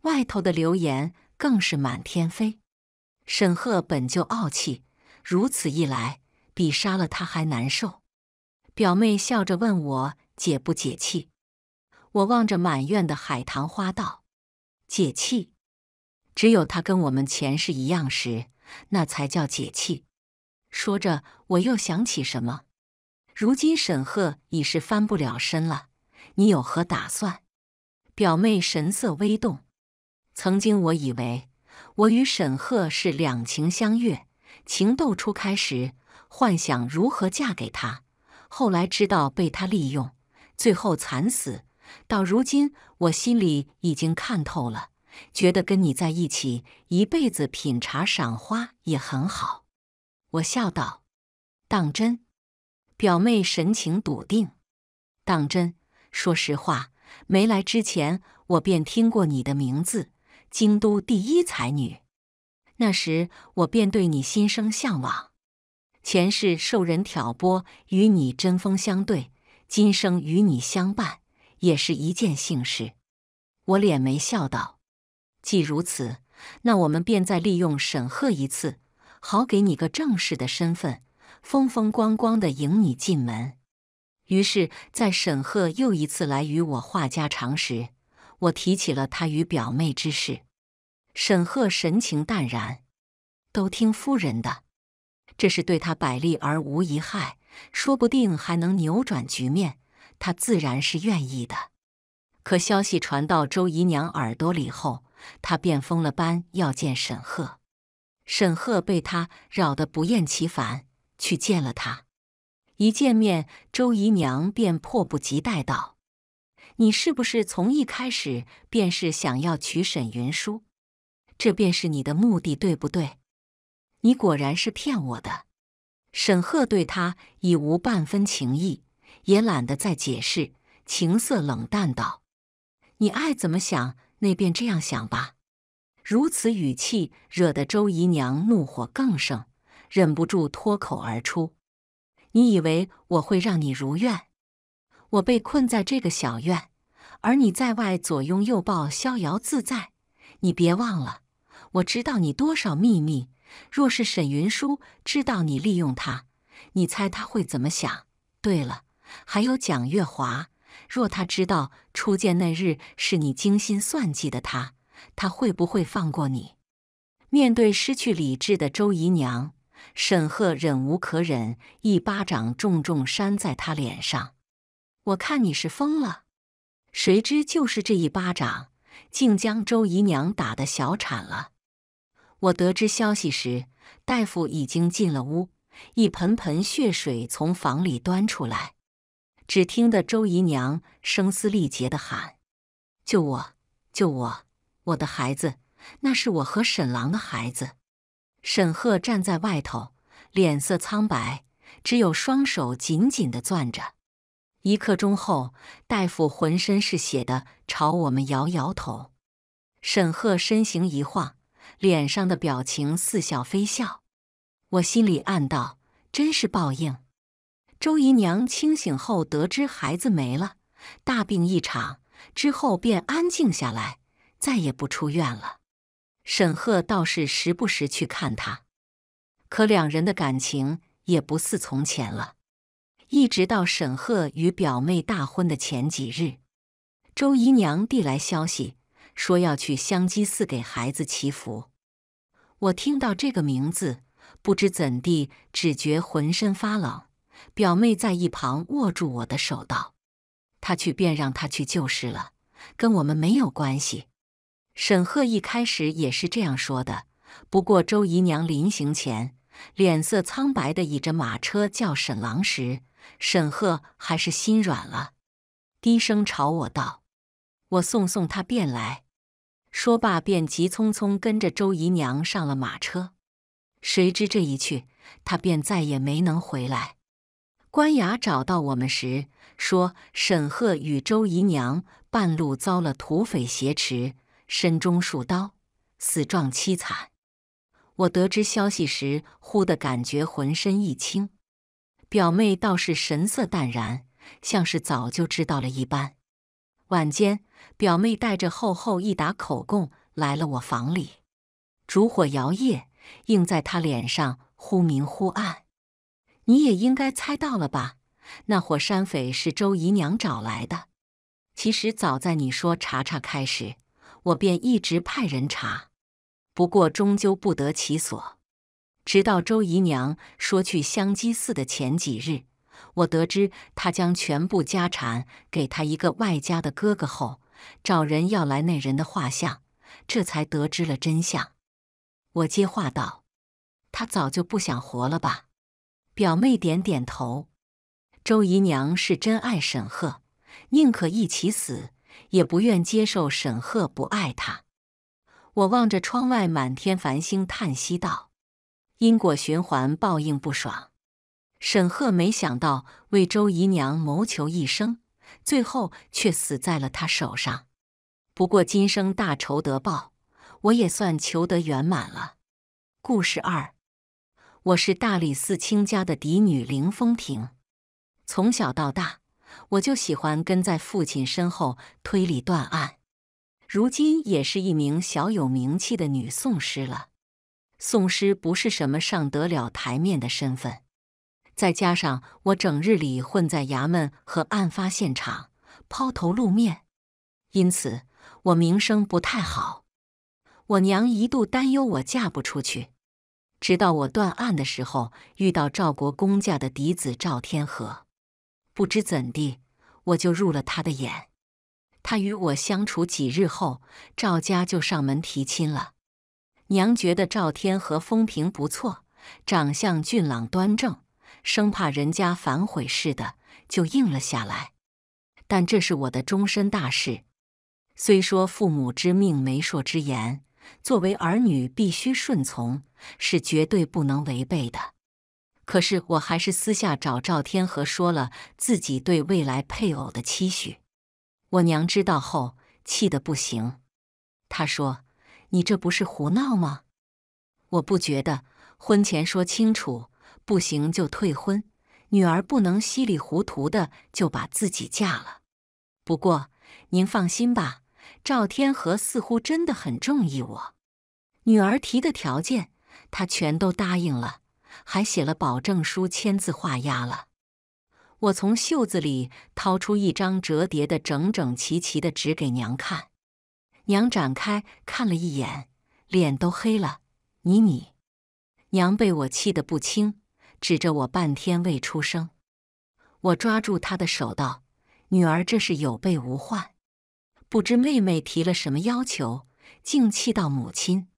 外头的流言更是满天飞。沈赫本就傲气，如此一来，比杀了他还难受。表妹笑着问我解不解气，我望着满院的海棠花道：“解气，只有他跟我们前世一样时，那才叫解气。”说着，我又想起什么，如今沈赫已是翻不了身了，你有何打算？表妹神色微动，曾经我以为。我与沈赫是两情相悦，情窦初开时幻想如何嫁给他，后来知道被他利用，最后惨死。到如今，我心里已经看透了，觉得跟你在一起一辈子品茶赏花也很好。我笑道：“当真？”表妹神情笃定：“当真。说实话，没来之前我便听过你的名字。”京都第一才女，那时我便对你心生向往。前世受人挑拨，与你针锋相对；今生与你相伴，也是一件幸事。我敛眉笑道：“既如此，那我们便再利用沈鹤一次，好给你个正式的身份，风风光光的迎你进门。”于是，在沈鹤又一次来与我话家常时。我提起了他与表妹之事，沈赫神情淡然，都听夫人的。这是对他百利而无一害，说不定还能扭转局面，他自然是愿意的。可消息传到周姨娘耳朵里后，她便疯了般要见沈赫。沈赫被他扰得不厌其烦，去见了他。一见面，周姨娘便迫不及待道。你是不是从一开始便是想要娶沈云舒？这便是你的目的，对不对？你果然是骗我的。沈鹤对他已无半分情意，也懒得再解释，情色冷淡道：“你爱怎么想，那便这样想吧。”如此语气惹得周姨娘怒火更盛，忍不住脱口而出：“你以为我会让你如愿？”我被困在这个小院，而你在外左拥右抱，逍遥自在。你别忘了，我知道你多少秘密。若是沈云舒知道你利用他，你猜他会怎么想？对了，还有蒋月华，若他知道初见那日是你精心算计的他，他会不会放过你？面对失去理智的周姨娘，沈鹤忍无可忍，一巴掌重重扇在她脸上。我看你是疯了！谁知就是这一巴掌，竟将周姨娘打得小产了。我得知消息时，大夫已经进了屋，一盆盆血水从房里端出来。只听得周姨娘声嘶力竭地喊：“救我！救我！我的孩子，那是我和沈郎的孩子！”沈鹤站在外头，脸色苍白，只有双手紧紧地攥着。一刻钟后，大夫浑身是血的朝我们摇摇头。沈鹤身形一晃，脸上的表情似笑非笑。我心里暗道：“真是报应。”周姨娘清醒后得知孩子没了，大病一场之后便安静下来，再也不出院了。沈鹤倒是时不时去看她，可两人的感情也不似从前了。一直到沈鹤与表妹大婚的前几日，周姨娘递来消息说要去香积寺给孩子祈福。我听到这个名字，不知怎地只觉浑身发冷。表妹在一旁握住我的手道：“他去便让他去就是了，跟我们没有关系。”沈鹤一开始也是这样说的。不过周姨娘临行前脸色苍白的倚着马车叫沈郎时。沈鹤还是心软了，低声朝我道：“我送送他便来。”说罢，便急匆匆跟着周姨娘上了马车。谁知这一去，他便再也没能回来。官衙找到我们时，说沈鹤与周姨娘半路遭了土匪挟持，身中数刀，死状凄惨。我得知消息时，忽的感觉浑身一轻。表妹倒是神色淡然，像是早就知道了一般。晚间，表妹带着厚厚一打口供来了我房里，烛火摇曳，映在她脸上忽明忽暗。你也应该猜到了吧？那伙山匪是周姨娘找来的。其实早在你说查查开始，我便一直派人查，不过终究不得其所。直到周姨娘说去香积寺的前几日，我得知她将全部家产给她一个外家的哥哥后，找人要来那人的画像，这才得知了真相。我接话道：“他早就不想活了吧？”表妹点点头。周姨娘是真爱沈鹤，宁可一起死，也不愿接受沈鹤不爱她。我望着窗外满天繁星，叹息道。因果循环，报应不爽。沈鹤没想到为周姨娘谋求一生，最后却死在了他手上。不过今生大仇得报，我也算求得圆满了。故事二，我是大理寺卿家的嫡女凌风婷，从小到大我就喜欢跟在父亲身后推理断案，如今也是一名小有名气的女讼师了。宋师不是什么上得了台面的身份，再加上我整日里混在衙门和案发现场抛头露面，因此我名声不太好。我娘一度担忧我嫁不出去，直到我断案的时候遇到赵国公家的嫡子赵天河，不知怎地我就入了他的眼。他与我相处几日后，赵家就上门提亲了。娘觉得赵天和风评不错，长相俊朗端正，生怕人家反悔似的，就应了下来。但这是我的终身大事，虽说父母之命、媒妁之言，作为儿女必须顺从，是绝对不能违背的。可是我还是私下找赵天和说了自己对未来配偶的期许。我娘知道后气得不行，她说。你这不是胡闹吗？我不觉得，婚前说清楚，不行就退婚。女儿不能稀里糊涂的就把自己嫁了。不过您放心吧，赵天和似乎真的很中意我。女儿提的条件，他全都答应了，还写了保证书，签字画押了。我从袖子里掏出一张折叠的整整齐齐的纸给娘看。娘展开看了一眼，脸都黑了。你你，娘被我气得不轻，指着我半天未出声。我抓住她的手道：“女儿，这是有备无患。”不知妹妹提了什么要求，竟气到母亲。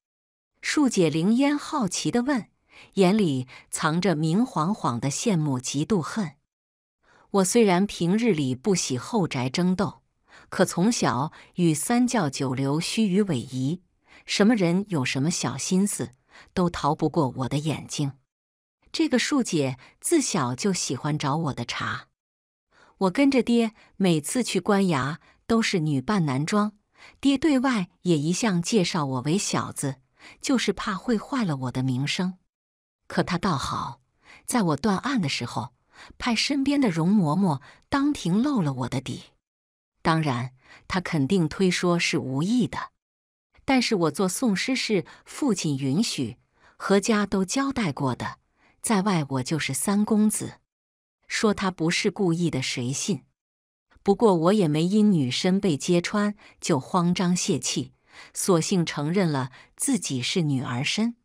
庶姐凌烟好奇地问，眼里藏着明晃晃的羡慕、嫉妒、恨。我虽然平日里不喜后宅争斗。可从小与三教九流须臾委蛇，什么人有什么小心思，都逃不过我的眼睛。这个树姐自小就喜欢找我的茬。我跟着爹每次去官衙都是女扮男装，爹对外也一向介绍我为小子，就是怕会坏了我的名声。可他倒好，在我断案的时候，派身边的容嬷嬷当庭露了我的底。当然，他肯定推说是无意的。但是我做讼师是父亲允许，何家都交代过的。在外，我就是三公子。说他不是故意的，谁信？不过我也没因女身被揭穿就慌张泄气，索性承认了自己是女儿身。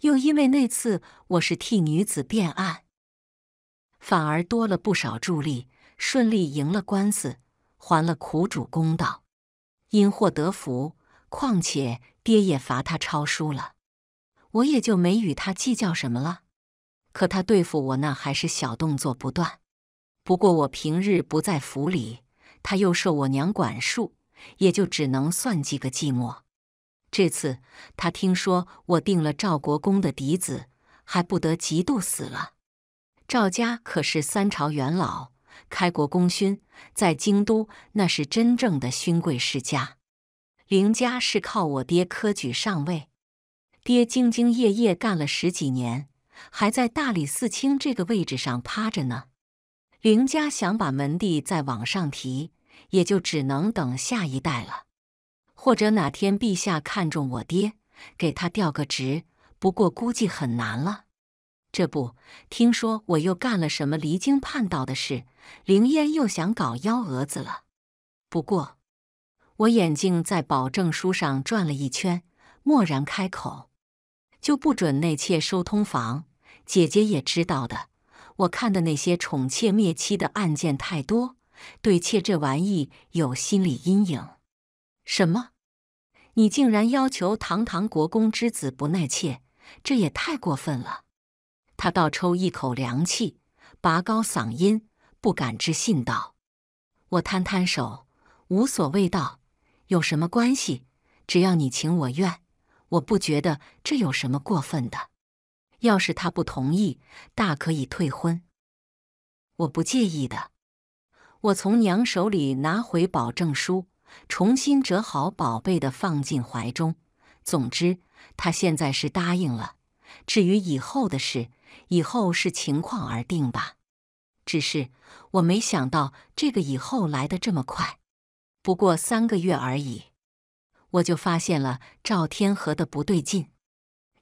又因为那次我是替女子辩案，反而多了不少助力，顺利赢了官司。还了苦主公道，因祸得福。况且爹也罚他抄书了，我也就没与他计较什么了。可他对付我那还是小动作不断。不过我平日不在府里，他又受我娘管束，也就只能算计个寂寞。这次他听说我定了赵国公的嫡子，还不得嫉妒死了？赵家可是三朝元老。开国功勋在京都，那是真正的勋贵世家。林家是靠我爹科举上位，爹兢兢业业干了十几年，还在大理寺卿这个位置上趴着呢。林家想把门第再往上提，也就只能等下一代了，或者哪天陛下看中我爹，给他调个职，不过估计很难了。这不，听说我又干了什么离经叛道的事，灵烟又想搞幺蛾子了。不过，我眼睛在保证书上转了一圈，蓦然开口：“就不准内妾收通房，姐姐也知道的。我看的那些宠妾灭妻的案件太多，对妾这玩意有心理阴影。”什么？你竟然要求堂堂国公之子不纳妾，这也太过分了！他倒抽一口凉气，拔高嗓音，不敢置信道：“我摊摊手，无所谓道，有什么关系？只要你情我愿，我不觉得这有什么过分的。要是他不同意，大可以退婚，我不介意的。”我从娘手里拿回保证书，重新折好，宝贝的放进怀中。总之，他现在是答应了，至于以后的事。以后视情况而定吧。只是我没想到这个以后来的这么快，不过三个月而已，我就发现了赵天河的不对劲。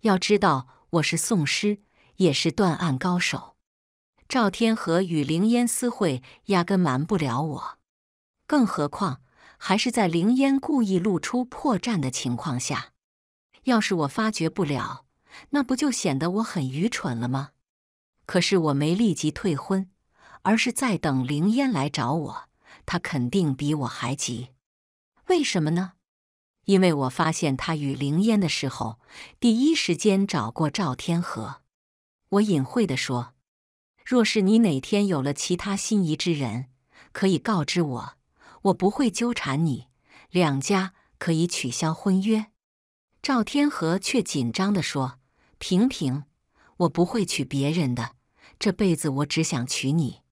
要知道我是宋师，也是断案高手。赵天河与凌烟私会，压根瞒不了我，更何况还是在凌烟故意露出破绽的情况下。要是我发觉不了，那不就显得我很愚蠢了吗？可是我没立即退婚，而是在等凌烟来找我。他肯定比我还急。为什么呢？因为我发现他与凌烟的时候，第一时间找过赵天河。我隐晦的说：“若是你哪天有了其他心仪之人，可以告知我，我不会纠缠你。两家可以取消婚约。”赵天河却紧张的说。平平，我不会娶别人的，这辈子我只想娶你。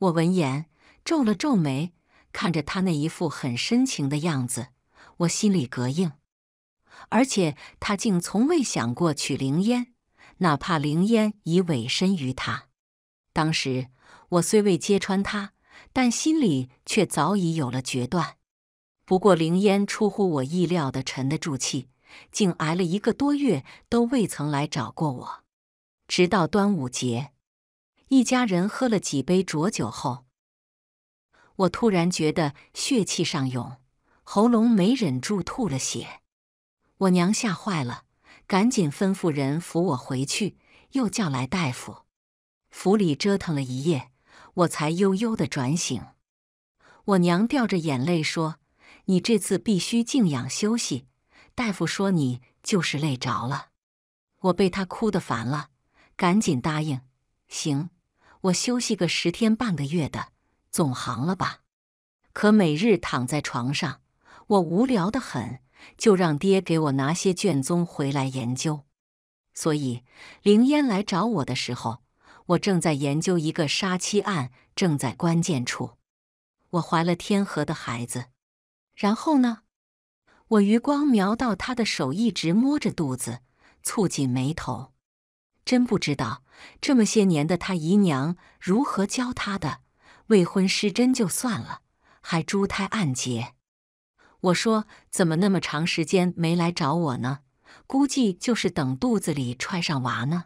我闻言皱了皱眉，看着他那一副很深情的样子，我心里膈应。而且他竟从未想过娶灵烟，哪怕灵烟已委身于他。当时我虽未揭穿他，但心里却早已有了决断。不过灵烟出乎我意料的沉得住气。竟挨了一个多月都未曾来找过我，直到端午节，一家人喝了几杯浊酒后，我突然觉得血气上涌，喉咙没忍住吐了血。我娘吓坏了，赶紧吩咐人扶我回去，又叫来大夫。府里折腾了一夜，我才悠悠的转醒。我娘掉着眼泪说：“你这次必须静养休息。”大夫说你就是累着了，我被他哭得烦了，赶紧答应。行，我休息个十天半个月的总行了吧？可每日躺在床上，我无聊得很，就让爹给我拿些卷宗回来研究。所以灵烟来找我的时候，我正在研究一个杀妻案，正在关键处。我怀了天河的孩子，然后呢？我余光瞄到她的手一直摸着肚子，蹙紧眉头。真不知道这么些年的她姨娘如何教她的，未婚失贞就算了，还珠胎暗结。我说怎么那么长时间没来找我呢？估计就是等肚子里揣上娃呢。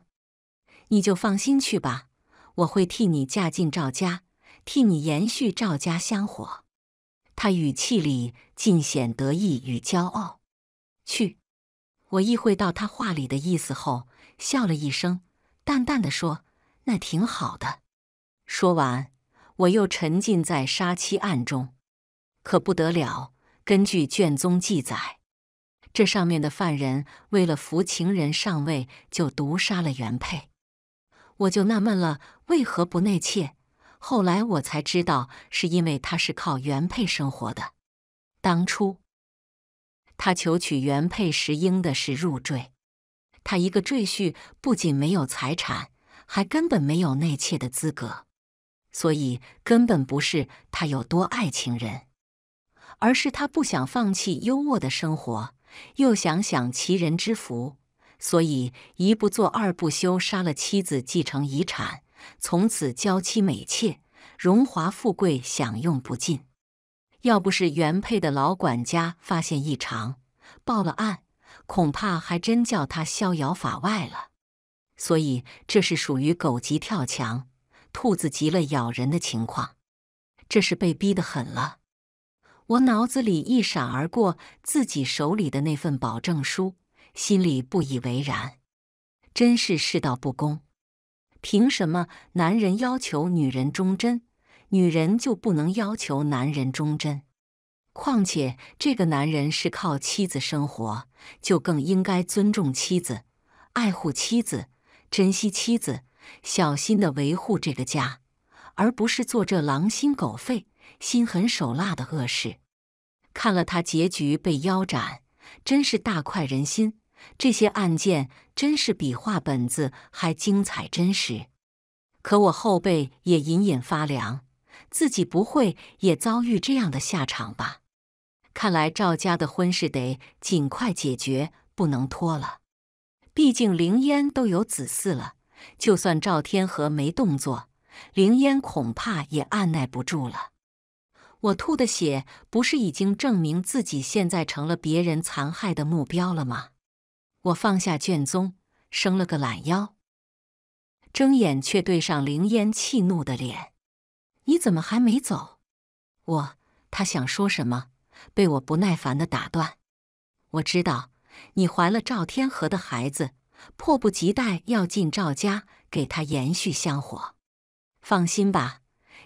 你就放心去吧，我会替你嫁进赵家，替你延续赵家香火。他语气里尽显得意与骄傲。去，我意会到他话里的意思后，笑了一声，淡淡的说：“那挺好的。”说完，我又沉浸在杀妻案中。可不得了，根据卷宗记载，这上面的犯人为了扶情人上位，就毒杀了原配。我就纳闷了，为何不内妾？后来我才知道，是因为他是靠原配生活的。当初他求娶原配石英的是入赘，他一个赘婿不仅没有财产，还根本没有内妾的资格，所以根本不是他有多爱情人，而是他不想放弃优渥的生活，又想享其人之福，所以一不做二不休，杀了妻子继承遗产。从此，娇妻美妾，荣华富贵享用不尽。要不是原配的老管家发现异常，报了案，恐怕还真叫他逍遥法外了。所以，这是属于狗急跳墙、兔子急了咬人的情况。这是被逼得狠了。我脑子里一闪而过自己手里的那份保证书，心里不以为然。真是世道不公。凭什么男人要求女人忠贞，女人就不能要求男人忠贞？况且这个男人是靠妻子生活，就更应该尊重妻子、爱护妻子、珍惜妻子，小心的维护这个家，而不是做这狼心狗肺、心狠手辣的恶事。看了他结局被腰斩，真是大快人心。这些案件真是比画本子还精彩真实，可我后背也隐隐发凉，自己不会也遭遇这样的下场吧？看来赵家的婚事得尽快解决，不能拖了。毕竟凌烟都有子嗣了，就算赵天河没动作，凌烟恐怕也按耐不住了。我吐的血不是已经证明自己现在成了别人残害的目标了吗？我放下卷宗，伸了个懒腰，睁眼却对上凌烟气怒的脸：“你怎么还没走？”我他想说什么，被我不耐烦的打断。我知道你怀了赵天河的孩子，迫不及待要进赵家给他延续香火。放心吧，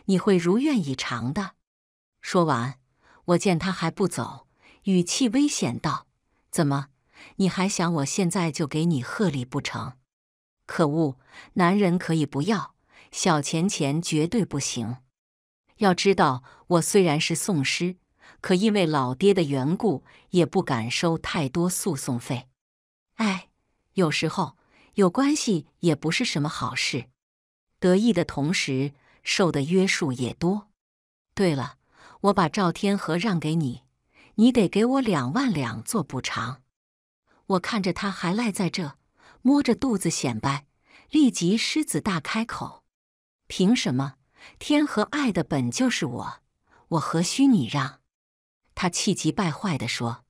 你会如愿以偿的。说完，我见他还不走，语气危险道：“怎么？”你还想我现在就给你贺礼不成？可恶，男人可以不要小钱钱，绝对不行。要知道，我虽然是讼师，可因为老爹的缘故，也不敢收太多诉讼费。哎，有时候有关系也不是什么好事，得意的同时受的约束也多。对了，我把赵天和让给你，你得给我两万两做补偿。我看着他，还赖在这，摸着肚子显摆，立即狮子大开口：“凭什么？天和爱的本就是我，我何须你让？”他气急败坏的说：“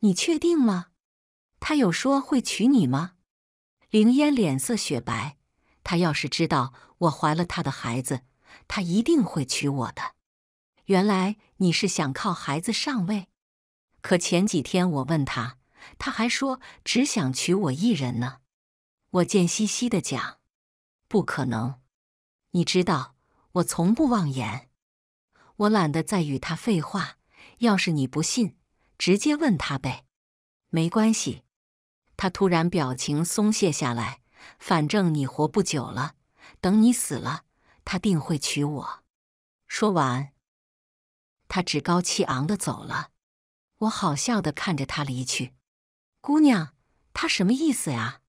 你确定吗？他有说会娶你吗？”凌烟脸色雪白，他要是知道我怀了他的孩子，他一定会娶我的。原来你是想靠孩子上位？可前几天我问他。他还说只想娶我一人呢，我贱兮兮的讲，不可能。你知道我从不妄言，我懒得再与他废话。要是你不信，直接问他呗。没关系。他突然表情松懈下来，反正你活不久了，等你死了，他定会娶我。说完，他趾高气昂的走了。我好笑的看着他离去。姑娘，他什么意思呀？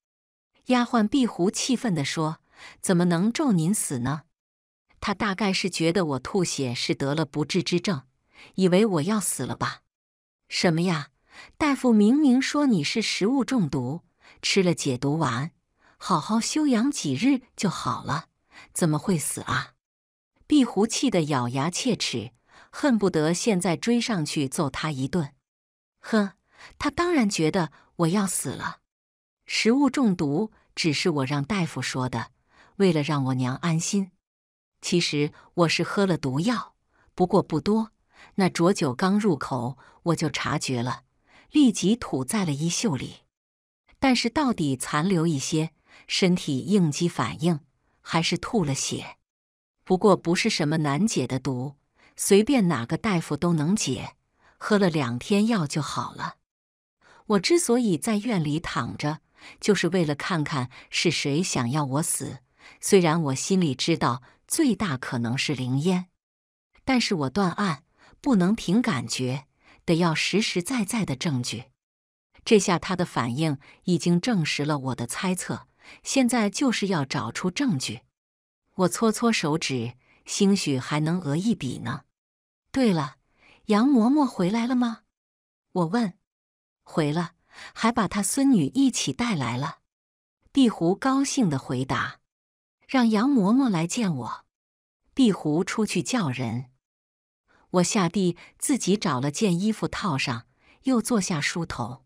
丫鬟碧湖气愤地说：“怎么能咒您死呢？他大概是觉得我吐血是得了不治之症，以为我要死了吧？什么呀！大夫明明说你是食物中毒，吃了解毒丸，好好休养几日就好了，怎么会死啊？”碧湖气得咬牙切齿，恨不得现在追上去揍他一顿。呵，他当然觉得我要死了，食物中毒只是我让大夫说的，为了让我娘安心。其实我是喝了毒药，不过不多。那浊酒刚入口，我就察觉了，立即吐在了衣袖里。但是到底残留一些，身体应激反应还是吐了血。不过不是什么难解的毒，随便哪个大夫都能解。喝了两天药就好了。我之所以在院里躺着，就是为了看看是谁想要我死。虽然我心里知道最大可能是凌烟，但是我断案不能凭感觉，得要实实在在的证据。这下他的反应已经证实了我的猜测，现在就是要找出证据。我搓搓手指，兴许还能讹一笔呢。对了，杨嬷嬷回来了吗？我问。回了，还把他孙女一起带来了。壁虎高兴的回答：“让杨嬷嬷来见我。”壁虎出去叫人。我下地自己找了件衣服套上，又坐下梳头。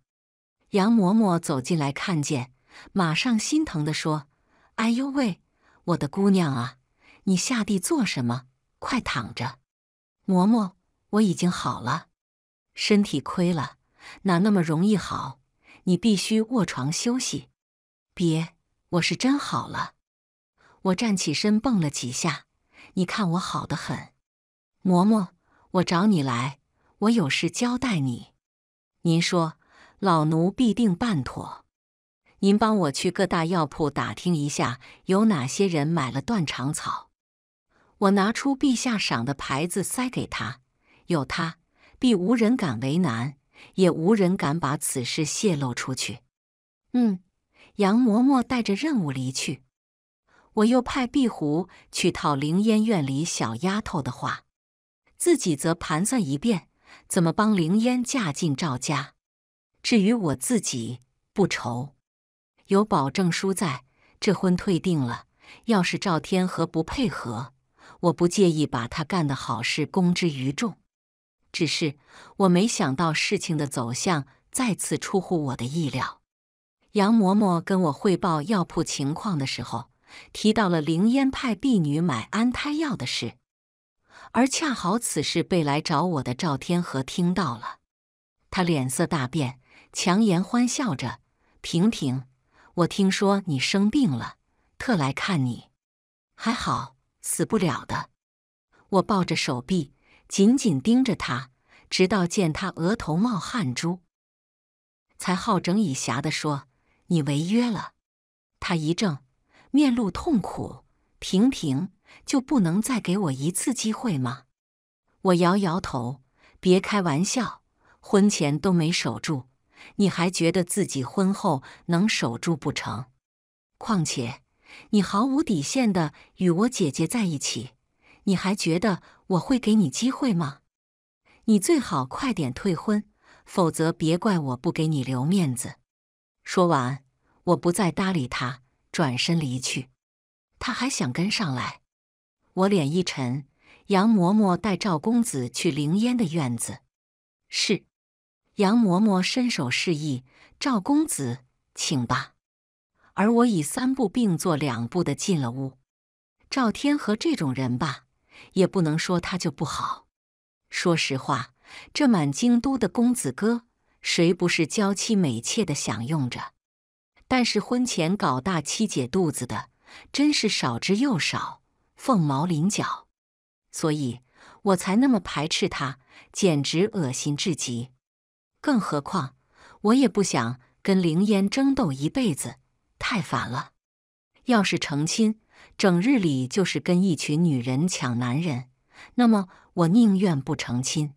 杨嬷嬷走进来看见，马上心疼的说：“哎呦喂，我的姑娘啊，你下地做什么？快躺着。”嬷嬷，我已经好了，身体亏了。哪那么容易好？你必须卧床休息。别，我是真好了。我站起身蹦了几下，你看我好的很。嬷嬷，我找你来，我有事交代你。您说，老奴必定办妥。您帮我去各大药铺打听一下，有哪些人买了断肠草。我拿出陛下赏的牌子塞给他，有他，必无人敢为难。也无人敢把此事泄露出去。嗯，杨嬷嬷带着任务离去。我又派壁虎去套凌烟院里小丫头的话，自己则盘算一遍怎么帮凌烟嫁进赵家。至于我自己，不愁，有保证书在，这婚退定了。要是赵天和不配合，我不介意把他干的好事公之于众。只是我没想到事情的走向再次出乎我的意料。杨嬷嬷跟我汇报药铺情况的时候，提到了凌烟派婢女买安胎药的事，而恰好此事被来找我的赵天河听到了，他脸色大变，强颜欢笑着：“平平，我听说你生病了，特来看你。还好，死不了的。”我抱着手臂。紧紧盯着他，直到见他额头冒汗珠，才好整以暇的说：“你违约了。”他一怔，面露痛苦：“婷婷，就不能再给我一次机会吗？”我摇摇头：“别开玩笑，婚前都没守住，你还觉得自己婚后能守住不成？况且你毫无底线的与我姐姐在一起，你还觉得？”我会给你机会吗？你最好快点退婚，否则别怪我不给你留面子。说完，我不再搭理他，转身离去。他还想跟上来，我脸一沉。杨嬷嬷带赵公子去凌烟的院子。是。杨嬷嬷伸手示意赵公子，请吧。而我已三步并作两步的进了屋。赵天和这种人吧。也不能说他就不好。说实话，这满京都的公子哥，谁不是娇妻美妾的享用着？但是婚前搞大七姐肚子的，真是少之又少，凤毛麟角。所以我才那么排斥他，简直恶心至极。更何况，我也不想跟凌烟争斗一辈子，太烦了。要是成亲……整日里就是跟一群女人抢男人，那么我宁愿不成亲。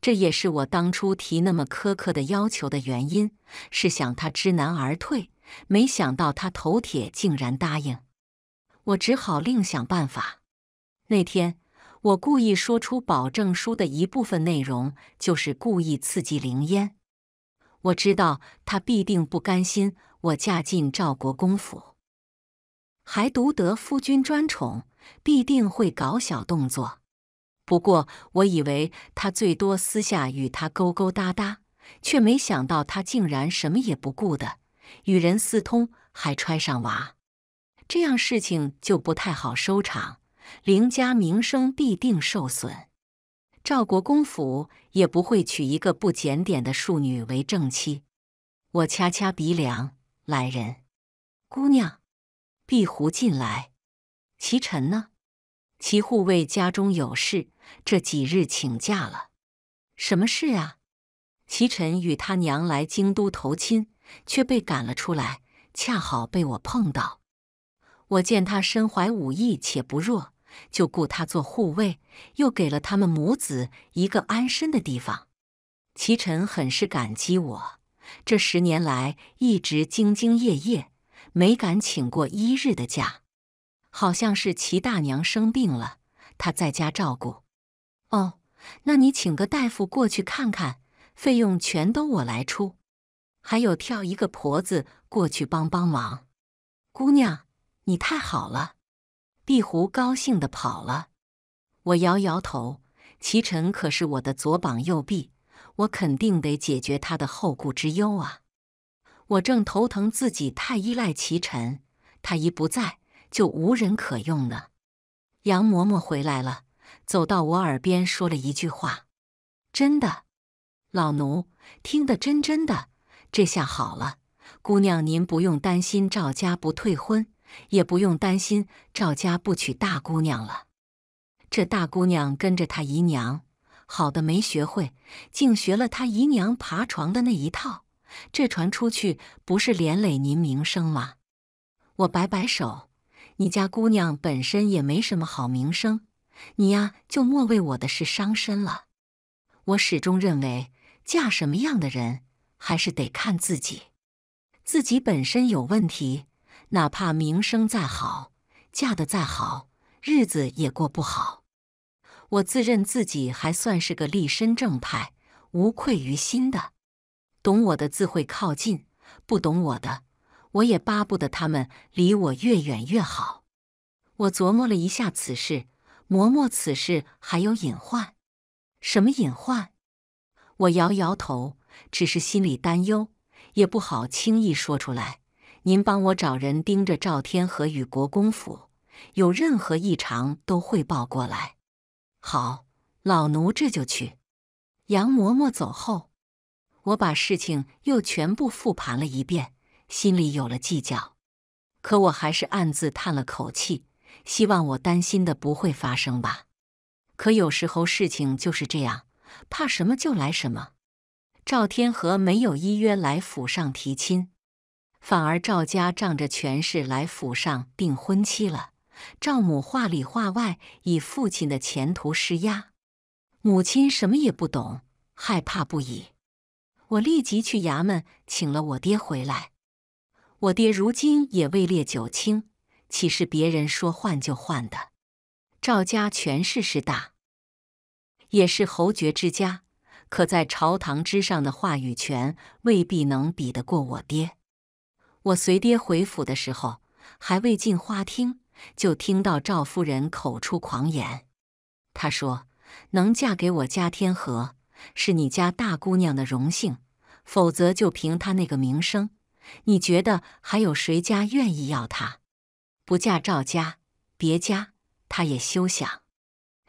这也是我当初提那么苛刻的要求的原因，是想他知难而退。没想到他头铁，竟然答应。我只好另想办法。那天我故意说出保证书的一部分内容，就是故意刺激凌烟。我知道他必定不甘心我嫁进赵国公府。还独得夫君专宠，必定会搞小动作。不过我以为他最多私下与他勾勾搭搭，却没想到他竟然什么也不顾的与人私通，还揣上娃。这样事情就不太好收场，林家名声必定受损，赵国公府也不会娶一个不检点的庶女为正妻。我掐掐鼻梁，来人，姑娘。碧湖进来，齐晨呢？齐护卫家中有事，这几日请假了。什么事啊？齐晨与他娘来京都投亲，却被赶了出来，恰好被我碰到。我见他身怀武艺且不弱，就雇他做护卫，又给了他们母子一个安身的地方。齐晨很是感激我，这十年来一直兢兢业业。没敢请过一日的假，好像是齐大娘生病了，他在家照顾。哦，那你请个大夫过去看看，费用全都我来出。还有，跳一个婆子过去帮帮忙。姑娘，你太好了！壁虎高兴地跑了。我摇摇头，齐晨可是我的左膀右臂，我肯定得解决他的后顾之忧啊。我正头疼自己太依赖齐沉，他一不在就无人可用呢。杨嬷嬷回来了，走到我耳边说了一句话：“真的，老奴听得真真的。这下好了，姑娘您不用担心赵家不退婚，也不用担心赵家不娶大姑娘了。这大姑娘跟着她姨娘，好的没学会，竟学了她姨娘爬床的那一套。”这传出去不是连累您名声吗？我摆摆手，你家姑娘本身也没什么好名声，你呀就莫为我的事伤身了。我始终认为，嫁什么样的人还是得看自己。自己本身有问题，哪怕名声再好，嫁得再好，日子也过不好。我自认自己还算是个立身正派，无愧于心的。懂我的自会靠近，不懂我的，我也巴不得他们离我越远越好。我琢磨了一下此事，嬷嬷此事还有隐患，什么隐患？我摇摇头，只是心里担忧，也不好轻易说出来。您帮我找人盯着赵天和与国公府，有任何异常都汇报过来。好，老奴这就去。杨嬷嬷走后。我把事情又全部复盘了一遍，心里有了计较，可我还是暗自叹了口气，希望我担心的不会发生吧。可有时候事情就是这样，怕什么就来什么。赵天和没有依约来府上提亲，反而赵家仗着权势来府上订婚期了。赵母话里话外以父亲的前途施压，母亲什么也不懂，害怕不已。我立即去衙门请了我爹回来。我爹如今也位列九卿，岂是别人说换就换的？赵家权势是大，也是侯爵之家，可在朝堂之上的话语权未必能比得过我爹。我随爹回府的时候，还未进花厅，就听到赵夫人口出狂言。他说：“能嫁给我家天和，是你家大姑娘的荣幸，否则就凭她那个名声，你觉得还有谁家愿意要她？不嫁赵家，别家她也休想。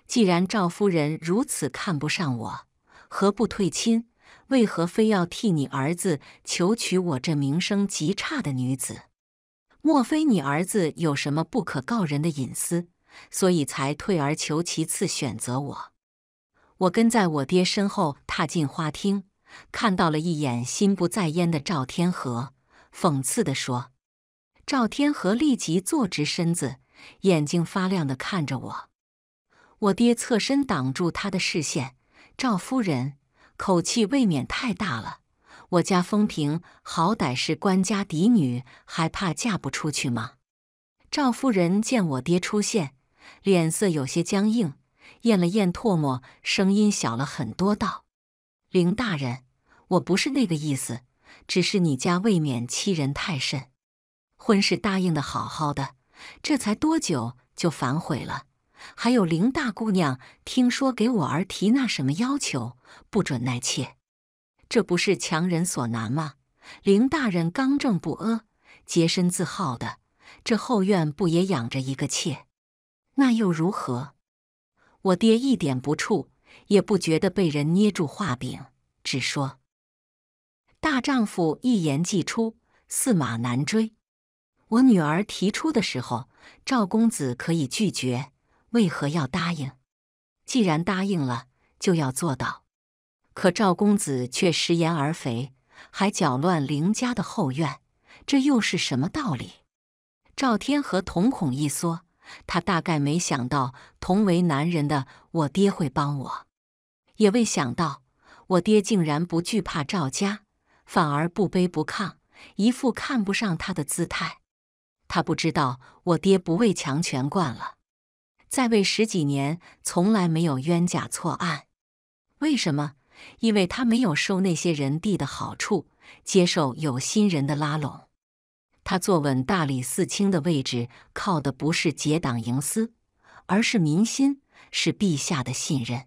既然赵夫人如此看不上我，何不退亲？为何非要替你儿子求娶我这名声极差的女子？莫非你儿子有什么不可告人的隐私，所以才退而求其次选择我？我跟在我爹身后踏进花厅，看到了一眼心不在焉的赵天河，讽刺的说：“赵天河立即坐直身子，眼睛发亮的看着我。”我爹侧身挡住他的视线：“赵夫人，口气未免太大了。我家风平好歹是官家嫡女，还怕嫁不出去吗？”赵夫人见我爹出现，脸色有些僵硬。咽了咽唾沫，声音小了很多，道：“林大人，我不是那个意思，只是你家未免欺人太甚。婚事答应的好好的，这才多久就反悔了？还有林大姑娘，听说给我儿提那什么要求，不准纳妾，这不是强人所难吗？林大人刚正不阿，洁身自好的，这后院不也养着一个妾？那又如何？”我爹一点不怵，也不觉得被人捏住画柄，只说：“大丈夫一言既出，驷马难追。”我女儿提出的时候，赵公子可以拒绝，为何要答应？既然答应了，就要做到。可赵公子却食言而肥，还搅乱林家的后院，这又是什么道理？赵天和瞳孔一缩。他大概没想到，同为男人的我爹会帮我，也未想到我爹竟然不惧怕赵家，反而不卑不亢，一副看不上他的姿态。他不知道我爹不畏强权惯了，在位十几年从来没有冤假错案。为什么？因为他没有收那些人地的好处，接受有心人的拉拢。他坐稳大理寺卿的位置，靠的不是结党营私，而是民心，是陛下的信任。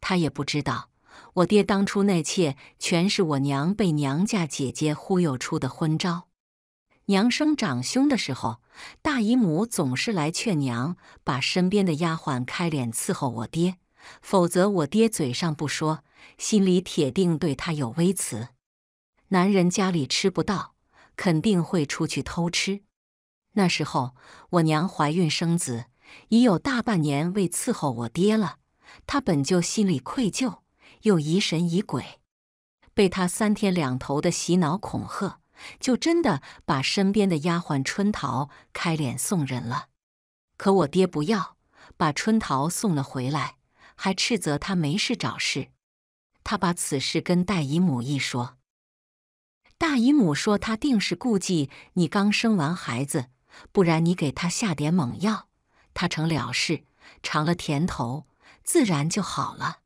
他也不知道，我爹当初纳妾，全是我娘被娘家姐姐忽悠出的昏招。娘生长兄的时候，大姨母总是来劝娘，把身边的丫鬟开脸伺候我爹，否则我爹嘴上不说，心里铁定对他有微词。男人家里吃不到。肯定会出去偷吃。那时候我娘怀孕生子，已有大半年未伺候我爹了。他本就心里愧疚，又疑神疑鬼，被他三天两头的洗脑恐吓，就真的把身边的丫鬟春桃开脸送人了。可我爹不要，把春桃送了回来，还斥责他没事找事。他把此事跟戴姨母一说。大姨母说：“她定是顾忌你刚生完孩子，不然你给她下点猛药，她成了事，尝了甜头，自然就好了。”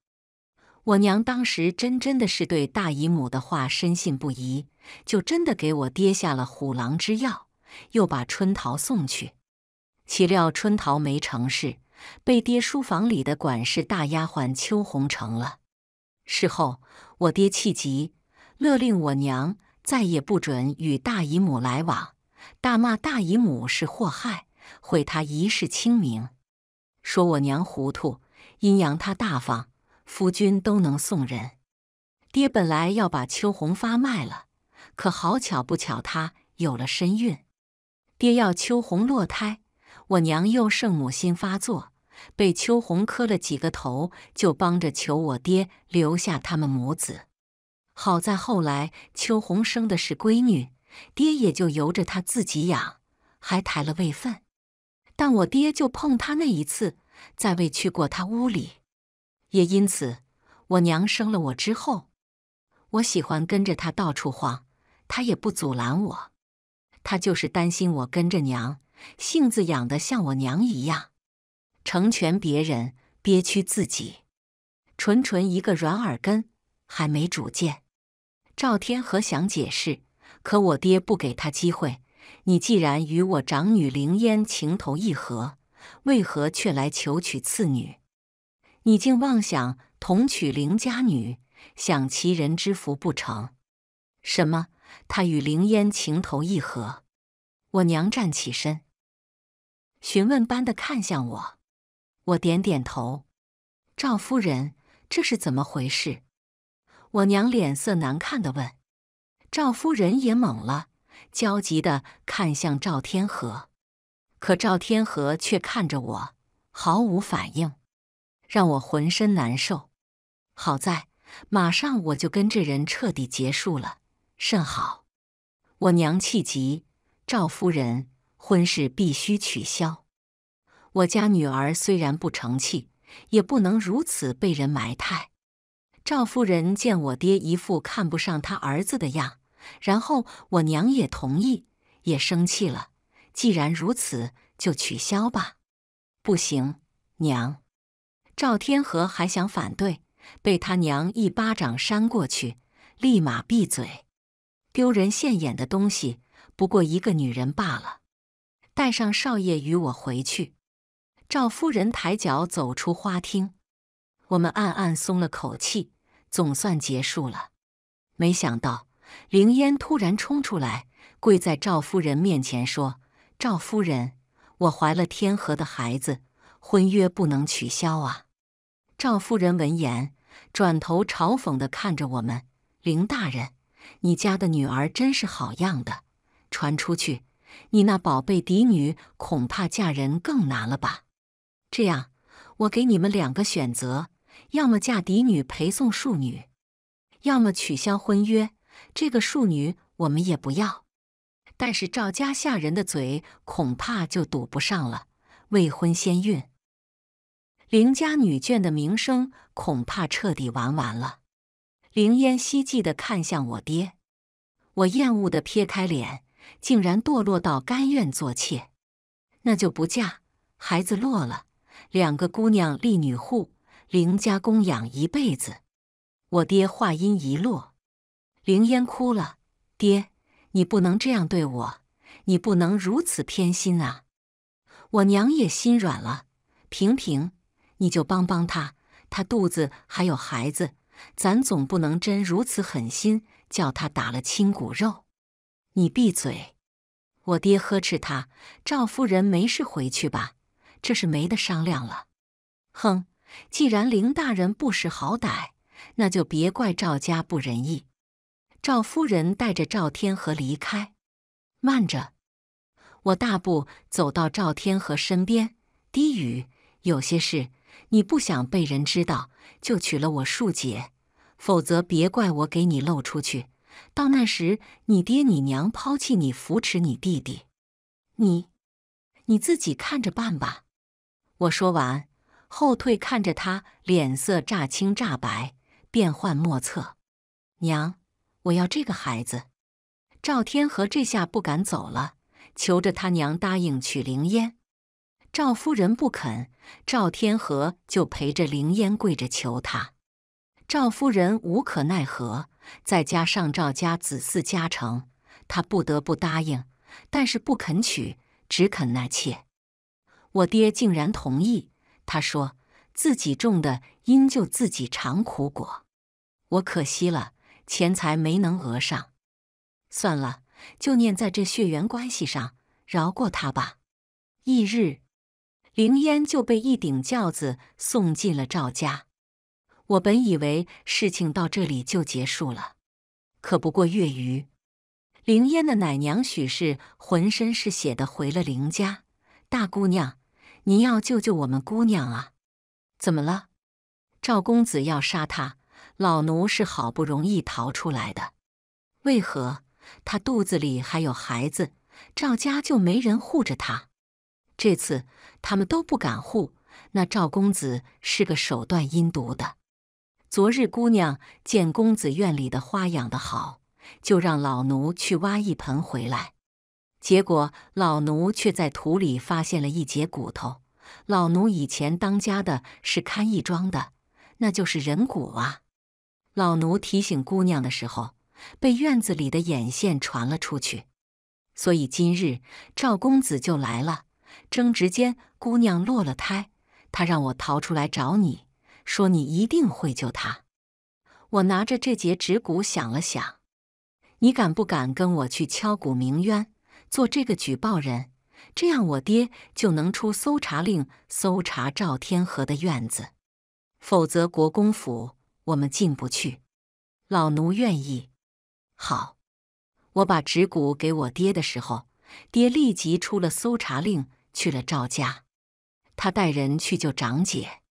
我娘当时真真的是对大姨母的话深信不疑，就真的给我爹下了虎狼之药，又把春桃送去。岂料春桃没成事，被爹书房里的管事大丫鬟秋红成了。事后，我爹气急，勒令我娘。再也不准与大姨母来往，大骂大姨母是祸害，毁她一世清名。说我娘糊涂，阴阳她大方，夫君都能送人。爹本来要把秋红发卖了，可好巧不巧，她有了身孕。爹要秋红落胎，我娘又圣母心发作，被秋红磕了几个头，就帮着求我爹留下他们母子。好在后来秋红生的是闺女，爹也就由着她自己养，还抬了位分。但我爹就碰她那一次，再未去过她屋里。也因此，我娘生了我之后，我喜欢跟着她到处晃，她也不阻拦我。她就是担心我跟着娘，性子养得像我娘一样，成全别人，憋屈自己，纯纯一个软耳根，还没主见。赵天河想解释，可我爹不给他机会。你既然与我长女凌烟情投意合，为何却来求娶次女？你竟妄想同娶凌家女，享其人之福不成？什么？他与凌烟情投意合？我娘站起身，询问般的看向我，我点点头。赵夫人，这是怎么回事？我娘脸色难看的问：“赵夫人也懵了，焦急的看向赵天河，可赵天河却看着我，毫无反应，让我浑身难受。好在马上我就跟这人彻底结束了，甚好。”我娘气急：“赵夫人，婚事必须取消！我家女儿虽然不成器，也不能如此被人埋汰。”赵夫人见我爹一副看不上他儿子的样，然后我娘也同意，也生气了。既然如此，就取消吧。不行，娘！赵天河还想反对，被他娘一巴掌扇过去，立马闭嘴。丢人现眼的东西，不过一个女人罢了。带上少爷与我回去。赵夫人抬脚走出花厅，我们暗暗松了口气。总算结束了，没想到凌烟突然冲出来，跪在赵夫人面前说：“赵夫人，我怀了天河的孩子，婚约不能取消啊！”赵夫人闻言，转头嘲讽的看着我们：“凌大人，你家的女儿真是好样的，传出去，你那宝贝嫡女恐怕嫁人更难了吧？这样，我给你们两个选择。”要么嫁嫡女陪送庶女，要么取消婚约。这个庶女我们也不要，但是赵家下人的嘴恐怕就堵不上了。未婚先孕，凌家女眷的名声恐怕彻底玩完了。凌烟希冀地看向我爹，我厌恶地撇开脸，竟然堕落到甘愿做妾。那就不嫁，孩子落了，两个姑娘立女户。凌家供养一辈子。我爹话音一落，凌烟哭了：“爹，你不能这样对我，你不能如此偏心啊！”我娘也心软了：“平平，你就帮帮她，她肚子还有孩子，咱总不能真如此狠心，叫她打了亲骨肉。”你闭嘴！我爹呵斥他：“赵夫人没事回去吧，这是没得商量了。”哼。既然林大人不识好歹，那就别怪赵家不仁义。赵夫人带着赵天和离开。慢着，我大步走到赵天和身边，低语：“有些事你不想被人知道，就娶了我庶姐；否则，别怪我给你露出去。到那时，你爹你娘抛弃你，扶持你弟弟，你你自己看着办吧。”我说完。后退看着他，脸色乍青乍白，变幻莫测。娘，我要这个孩子。赵天河这下不敢走了，求着他娘答应娶凌烟。赵夫人不肯，赵天河就陪着凌烟跪着求他。赵夫人无可奈何，再加上赵家子嗣家成，他不得不答应，但是不肯娶，只肯纳妾。我爹竟然同意。他说：“自己种的因就自己尝苦果，我可惜了钱财没能讹上，算了，就念在这血缘关系上饶过他吧。”翌日，凌烟就被一顶轿子送进了赵家。我本以为事情到这里就结束了，可不过月余，凌烟的奶娘许氏浑身是血的回了凌家，大姑娘。您要救救我们姑娘啊！怎么了？赵公子要杀她，老奴是好不容易逃出来的。为何她肚子里还有孩子？赵家就没人护着她？这次他们都不敢护。那赵公子是个手段阴毒的。昨日姑娘见公子院里的花养得好，就让老奴去挖一盆回来。结果老奴却在土里发现了一截骨头。老奴以前当家的是看义庄的，那就是人骨啊。老奴提醒姑娘的时候，被院子里的眼线传了出去，所以今日赵公子就来了。争执间，姑娘落了胎，他让我逃出来找你，说你一定会救他。我拿着这截指骨想了想，你敢不敢跟我去敲鼓鸣冤？做这个举报人，这样我爹就能出搜查令搜查赵天河的院子，否则国公府我们进不去。老奴愿意。好，我把指骨给我爹的时候，爹立即出了搜查令去了赵家。他带人去救长姐，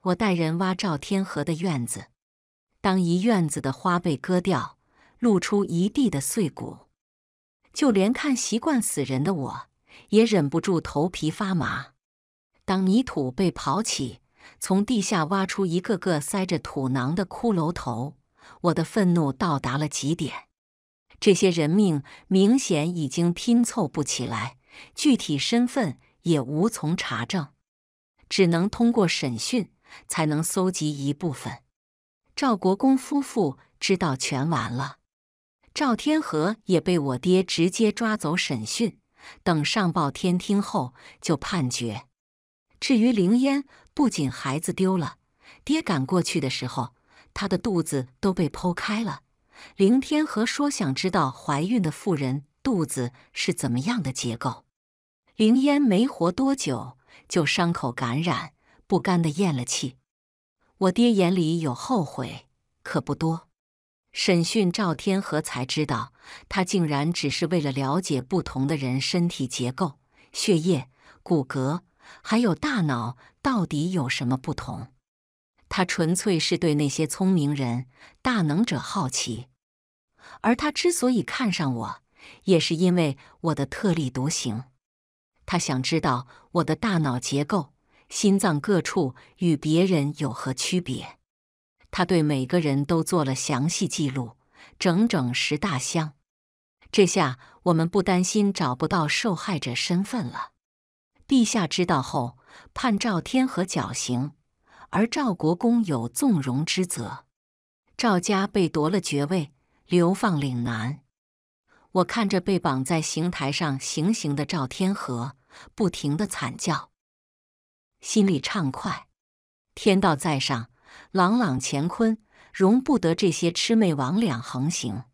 我带人挖赵天河的院子。当一院子的花被割掉，露出一地的碎骨。就连看习惯死人的我，也忍不住头皮发麻。当泥土被刨起，从地下挖出一个个塞着土囊的骷髅头，我的愤怒到达了极点。这些人命明显已经拼凑不起来，具体身份也无从查证，只能通过审讯才能搜集一部分。赵国公夫妇知道全完了。赵天河也被我爹直接抓走审讯，等上报天庭后就判决。至于凌烟，不仅孩子丢了，爹赶过去的时候，她的肚子都被剖开了。凌天和说：“想知道怀孕的妇人肚子是怎么样的结构。”凌烟没活多久，就伤口感染，不甘的咽了气。我爹眼里有后悔，可不多。审讯赵天河才知道，他竟然只是为了了解不同的人身体结构、血液、骨骼，还有大脑到底有什么不同。他纯粹是对那些聪明人、大能者好奇。而他之所以看上我，也是因为我的特立独行。他想知道我的大脑结构、心脏各处与别人有何区别。他对每个人都做了详细记录，整整十大箱。这下我们不担心找不到受害者身份了。陛下知道后，判赵天和绞刑，而赵国公有纵容之责，赵家被夺了爵位，流放岭南。我看着被绑在刑台上行刑的赵天河，不停的惨叫，心里畅快。天道在上。朗朗乾坤，容不得这些魑魅魍魉横行。